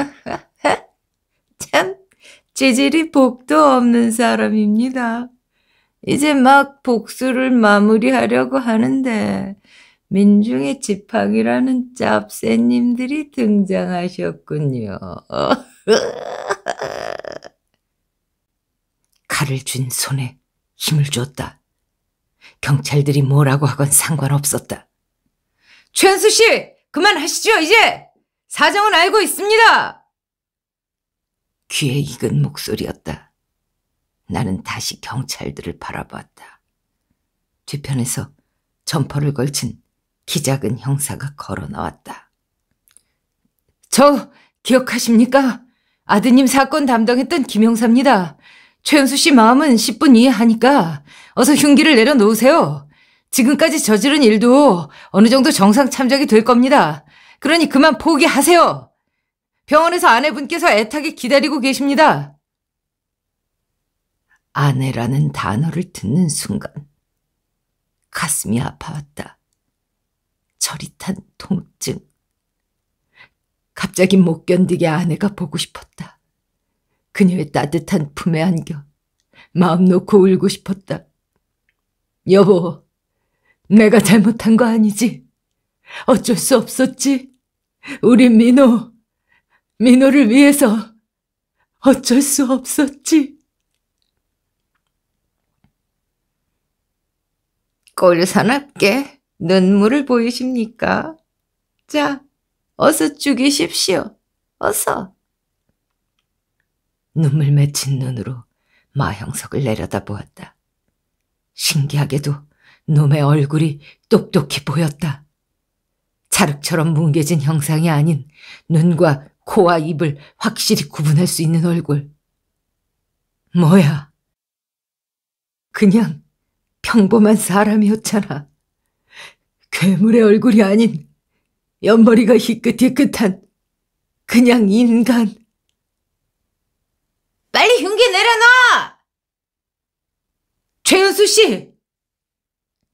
참, 재질이 복도 없는 사람입니다. 이제 막 복수를 마무리하려고 하는데 민중의 지팡이라는 짭새님들이 등장하셨군요. 칼을 쥔 손에 힘을 줬다. 경찰들이 뭐라고 하건 상관없었다. 최은수 씨 그만하시죠 이제 사정은 알고 있습니다. 귀에 익은 목소리였다. 나는 다시 경찰들을 바라봤다. 뒤편에서 점퍼를 걸친 기작은 형사가 걸어 나왔다. 저 기억하십니까? 아드님 사건 담당했던 김형사입니다. 최은수 씨 마음은 10분 이해하니까 어서 흉기를 내려놓으세요. 지금까지 저지른 일도 어느 정도 정상 참작이 될 겁니다. 그러니 그만 포기하세요. 병원에서 아내분께서 애타게 기다리고 계십니다. 아내라는 단어를 듣는 순간 가슴이 아파왔다. 저릿한 통증. 갑자기 못 견디게 아내가 보고 싶었다. 그녀의 따뜻한 품에 안겨 마음 놓고 울고 싶었다. 여보, 내가 잘못한 거 아니지? 어쩔 수 없었지? 우리 민호, 민호를 위해서 어쩔 수 없었지? 꼴 사납게 눈물을 보이십니까? 자, 어서 죽이십시오. 어서. 눈물 맺힌 눈으로 마형석을 내려다보았다. 신기하게도 놈의 얼굴이 똑똑히 보였다. 자륵처럼 뭉개진 형상이 아닌 눈과 코와 입을 확실히 구분할 수 있는 얼굴. 뭐야? 그냥 평범한 사람이었잖아. 괴물의 얼굴이 아닌 옆머리가 희끗희끗한 그냥 인간. 빨리 흉기 내려놔! 최은수 씨!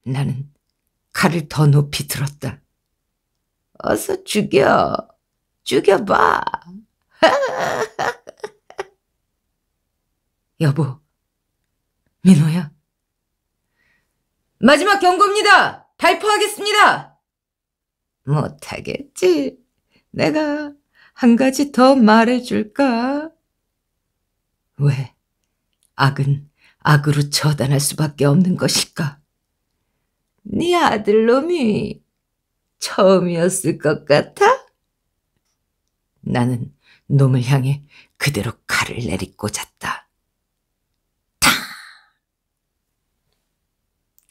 나는 칼을 더 높이 들었다. 어서 죽여. 죽여봐. 여보, 민호야. 마지막 경고입니다. 발표하겠습니다. 못하겠지. 내가 한 가지 더 말해줄까? 왜 악은 악으로 처단할 수밖에 없는 것일까? 네 아들놈이 처음이었을 것 같아? 나는 놈을 향해 그대로 칼을 내리꽂았다.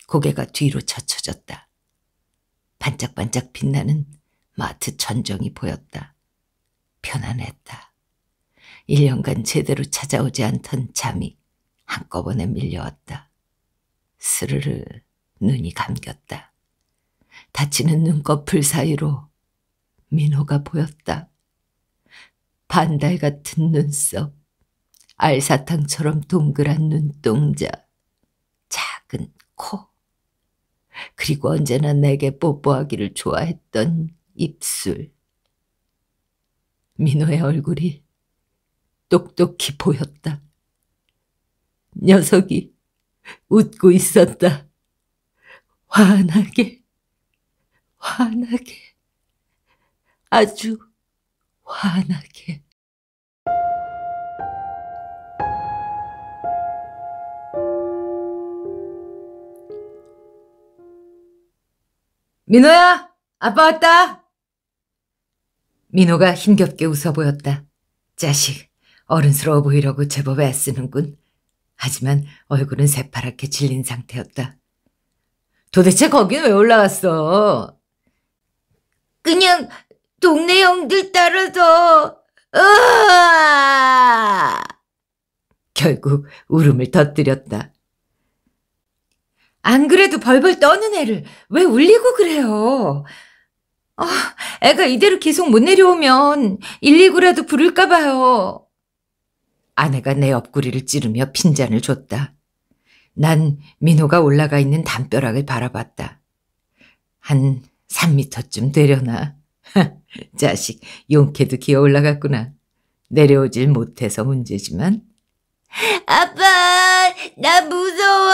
고개가 뒤로 젖혀졌다. 반짝반짝 빛나는 마트 천정이 보였다. 편안했다. 1년간 제대로 찾아오지 않던 잠이 한꺼번에 밀려왔다. 스르르 눈이 감겼다. 다치는 눈꺼풀 사이로 민호가 보였다. 반달 같은 눈썹, 알사탕처럼 동그란 눈동자, 작은 코. 그리고 언제나 내게 뽀뽀하기를 좋아했던 입술. 민호의 얼굴이 똑똑히 보였다. 녀석이 웃고 있었다. 환하게, 환하게, 아주 환하게. 민호야, 아빠 왔다. 민호가 힘겹게 웃어 보였다. 자식, 어른스러워 보이려고 제법 애쓰는군. 하지만 얼굴은 새파랗게 질린 상태였다. 도대체 거긴 왜 올라갔어? 그냥 동네 형들 따라서 으아! 결국 울음을 터뜨렸다. 안 그래도 벌벌 떠는 애를 왜 울리고 그래요? 어, 애가 이대로 계속 못 내려오면 119라도 부를까 봐요. 아내가 내 옆구리를 찌르며 핀잔을 줬다. 난 민호가 올라가 있는 담벼락을 바라봤다. 한 3미터쯤 되려나. 자식, 용케도 기어 올라갔구나. 내려오질 못해서 문제지만. 아빠, 나 무서워.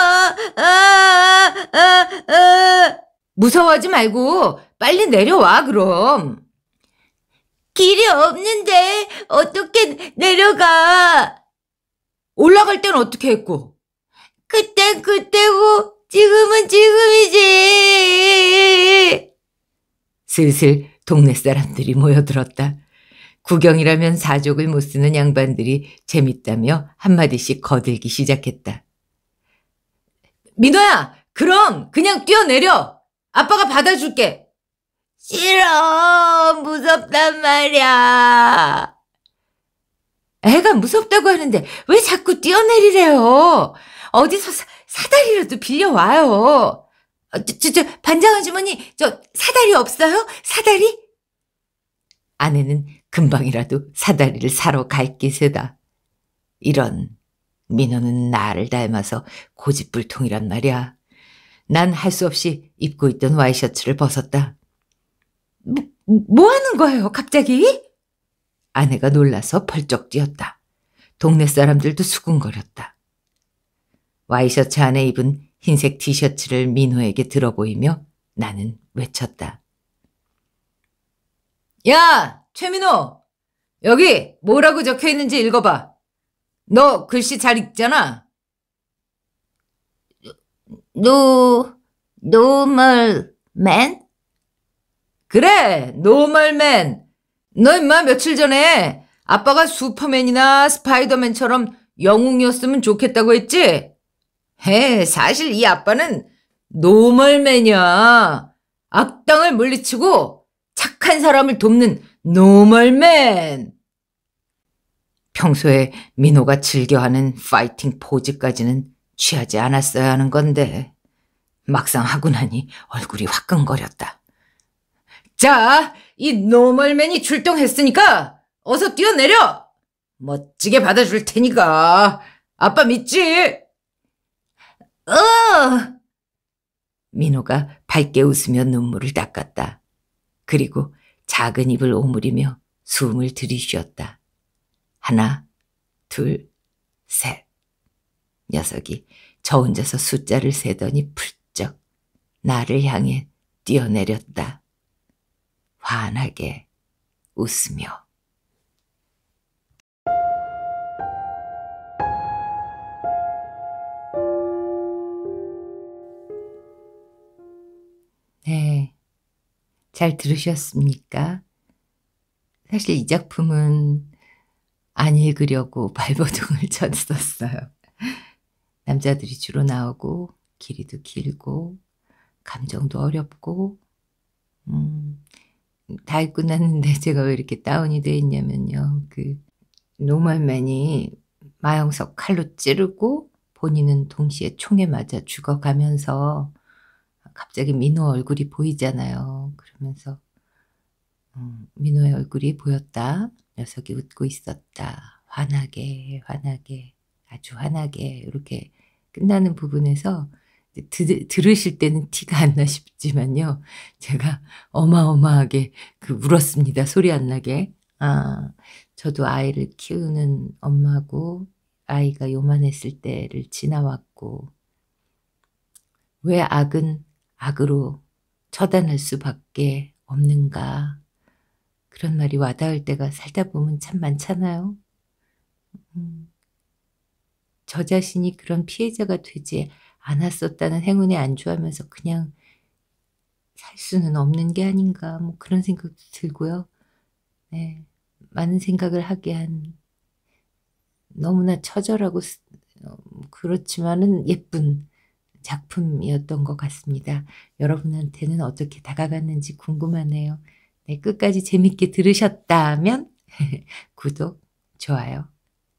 아, 아, 아. 무서워하지 말고 빨리 내려와, 그럼. 길이 없는데 어떻게 내려가? 올라갈 땐 어떻게 했고? 그땐 그때고 지금은 지금이지. 슬슬 동네 사람들이 모여들었다. 구경이라면 사족을 못 쓰는 양반들이 재밌다며 한마디씩 거들기 시작했다. 민호야! 그럼 그냥 뛰어내려! 아빠가 받아줄게! 싫어! 무섭단 말이야! 애가 무섭다고 하는데 왜 자꾸 뛰어내리래요? 어디서 사, 사다리라도 빌려와요. 어, 저, 저, 저, 반장 아주머니, 저 사다리 없어요? 사다리? 아내는 금방이라도 사다리를 사러 갈 기세다. 이런 민호는 나를 닮아서 고집불통이란 말이야. 난 할 수 없이 입고 있던 와이셔츠를 벗었다. 뭐, 뭐 하는 거예요, 갑자기? 아내가 놀라서 펄쩍 뛰었다. 동네 사람들도 수군거렸다. 와이셔츠 안에 입은 흰색 티셔츠를 민호에게 들어보이며 나는 외쳤다. 야! 최민호! 여기 뭐라고 적혀 있는지 읽어봐. 너 글씨 잘 읽잖아. 노, 노멀맨? 그래, 노멀맨. 너 임마 며칠 전에 아빠가 슈퍼맨이나 스파이더맨처럼 영웅이었으면 좋겠다고 했지? 헤, 사실 이 아빠는 노멀맨이야. 악당을 물리치고 착한 사람을 돕는 노멀맨. 평소에 민호가 즐겨하는 파이팅 포즈까지는 취하지 않았어야 하는 건데 막상 하고 나니 얼굴이 화끈거렸다. 자, 이 노멀맨이 출동했으니까 어서 뛰어내려! 멋지게 받아줄 테니까. 아빠 믿지? 어! 민호가 밝게 웃으며 눈물을 닦았다. 그리고 작은 입을 오므리며 숨을 들이쉬었다. 하나, 둘, 셋. 녀석이 저 혼자서 숫자를 세더니 풀쩍 나를 향해 뛰어내렸다. 환하게 웃으며. 네. 잘 들으셨습니까? 사실 이 작품은 안 읽으려고 발버둥을 쳤었어요. 남자들이 주로 나오고 길이도 길고 감정도 어렵고 음, 다 읽고 났는데 제가 왜 이렇게 다운이 돼 있냐면요. 그 노멀맨이 마영석 칼로 찌르고 본인은 동시에 총에 맞아 죽어가면서 갑자기 민호 얼굴이 보이잖아요. 하면서 음, 민호의 얼굴이 보였다. 녀석이 웃고 있었다. 환하게, 환하게, 아주 환하게 이렇게 끝나는 부분에서 드, 들으실 때는 티가 안 나 싶지만요. 제가 어마어마하게 그 울었습니다. 소리 안 나게. 아, 저도 아이를 키우는 엄마고 아이가 요만했을 때를 지나왔고 왜 악은 악으로 처단할 수밖에 없는가. 그런 말이 와닿을 때가 살다 보면 참 많잖아요. 음, 저 자신이 그런 피해자가 되지 않았었다는 행운에 안주하면서 그냥 살 수는 없는 게 아닌가 뭐 그런 생각도 들고요. 네, 많은 생각을 하게 한 너무나 처절하고 어, 그렇지만은 예쁜 작품이었던 것 같습니다. 여러분한테는 어떻게 다가갔는지 궁금하네요. 네, 끝까지 재밌게 들으셨다면 구독, 좋아요,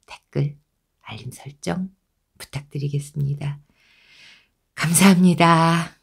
댓글, 알림 설정 부탁드리겠습니다. 감사합니다.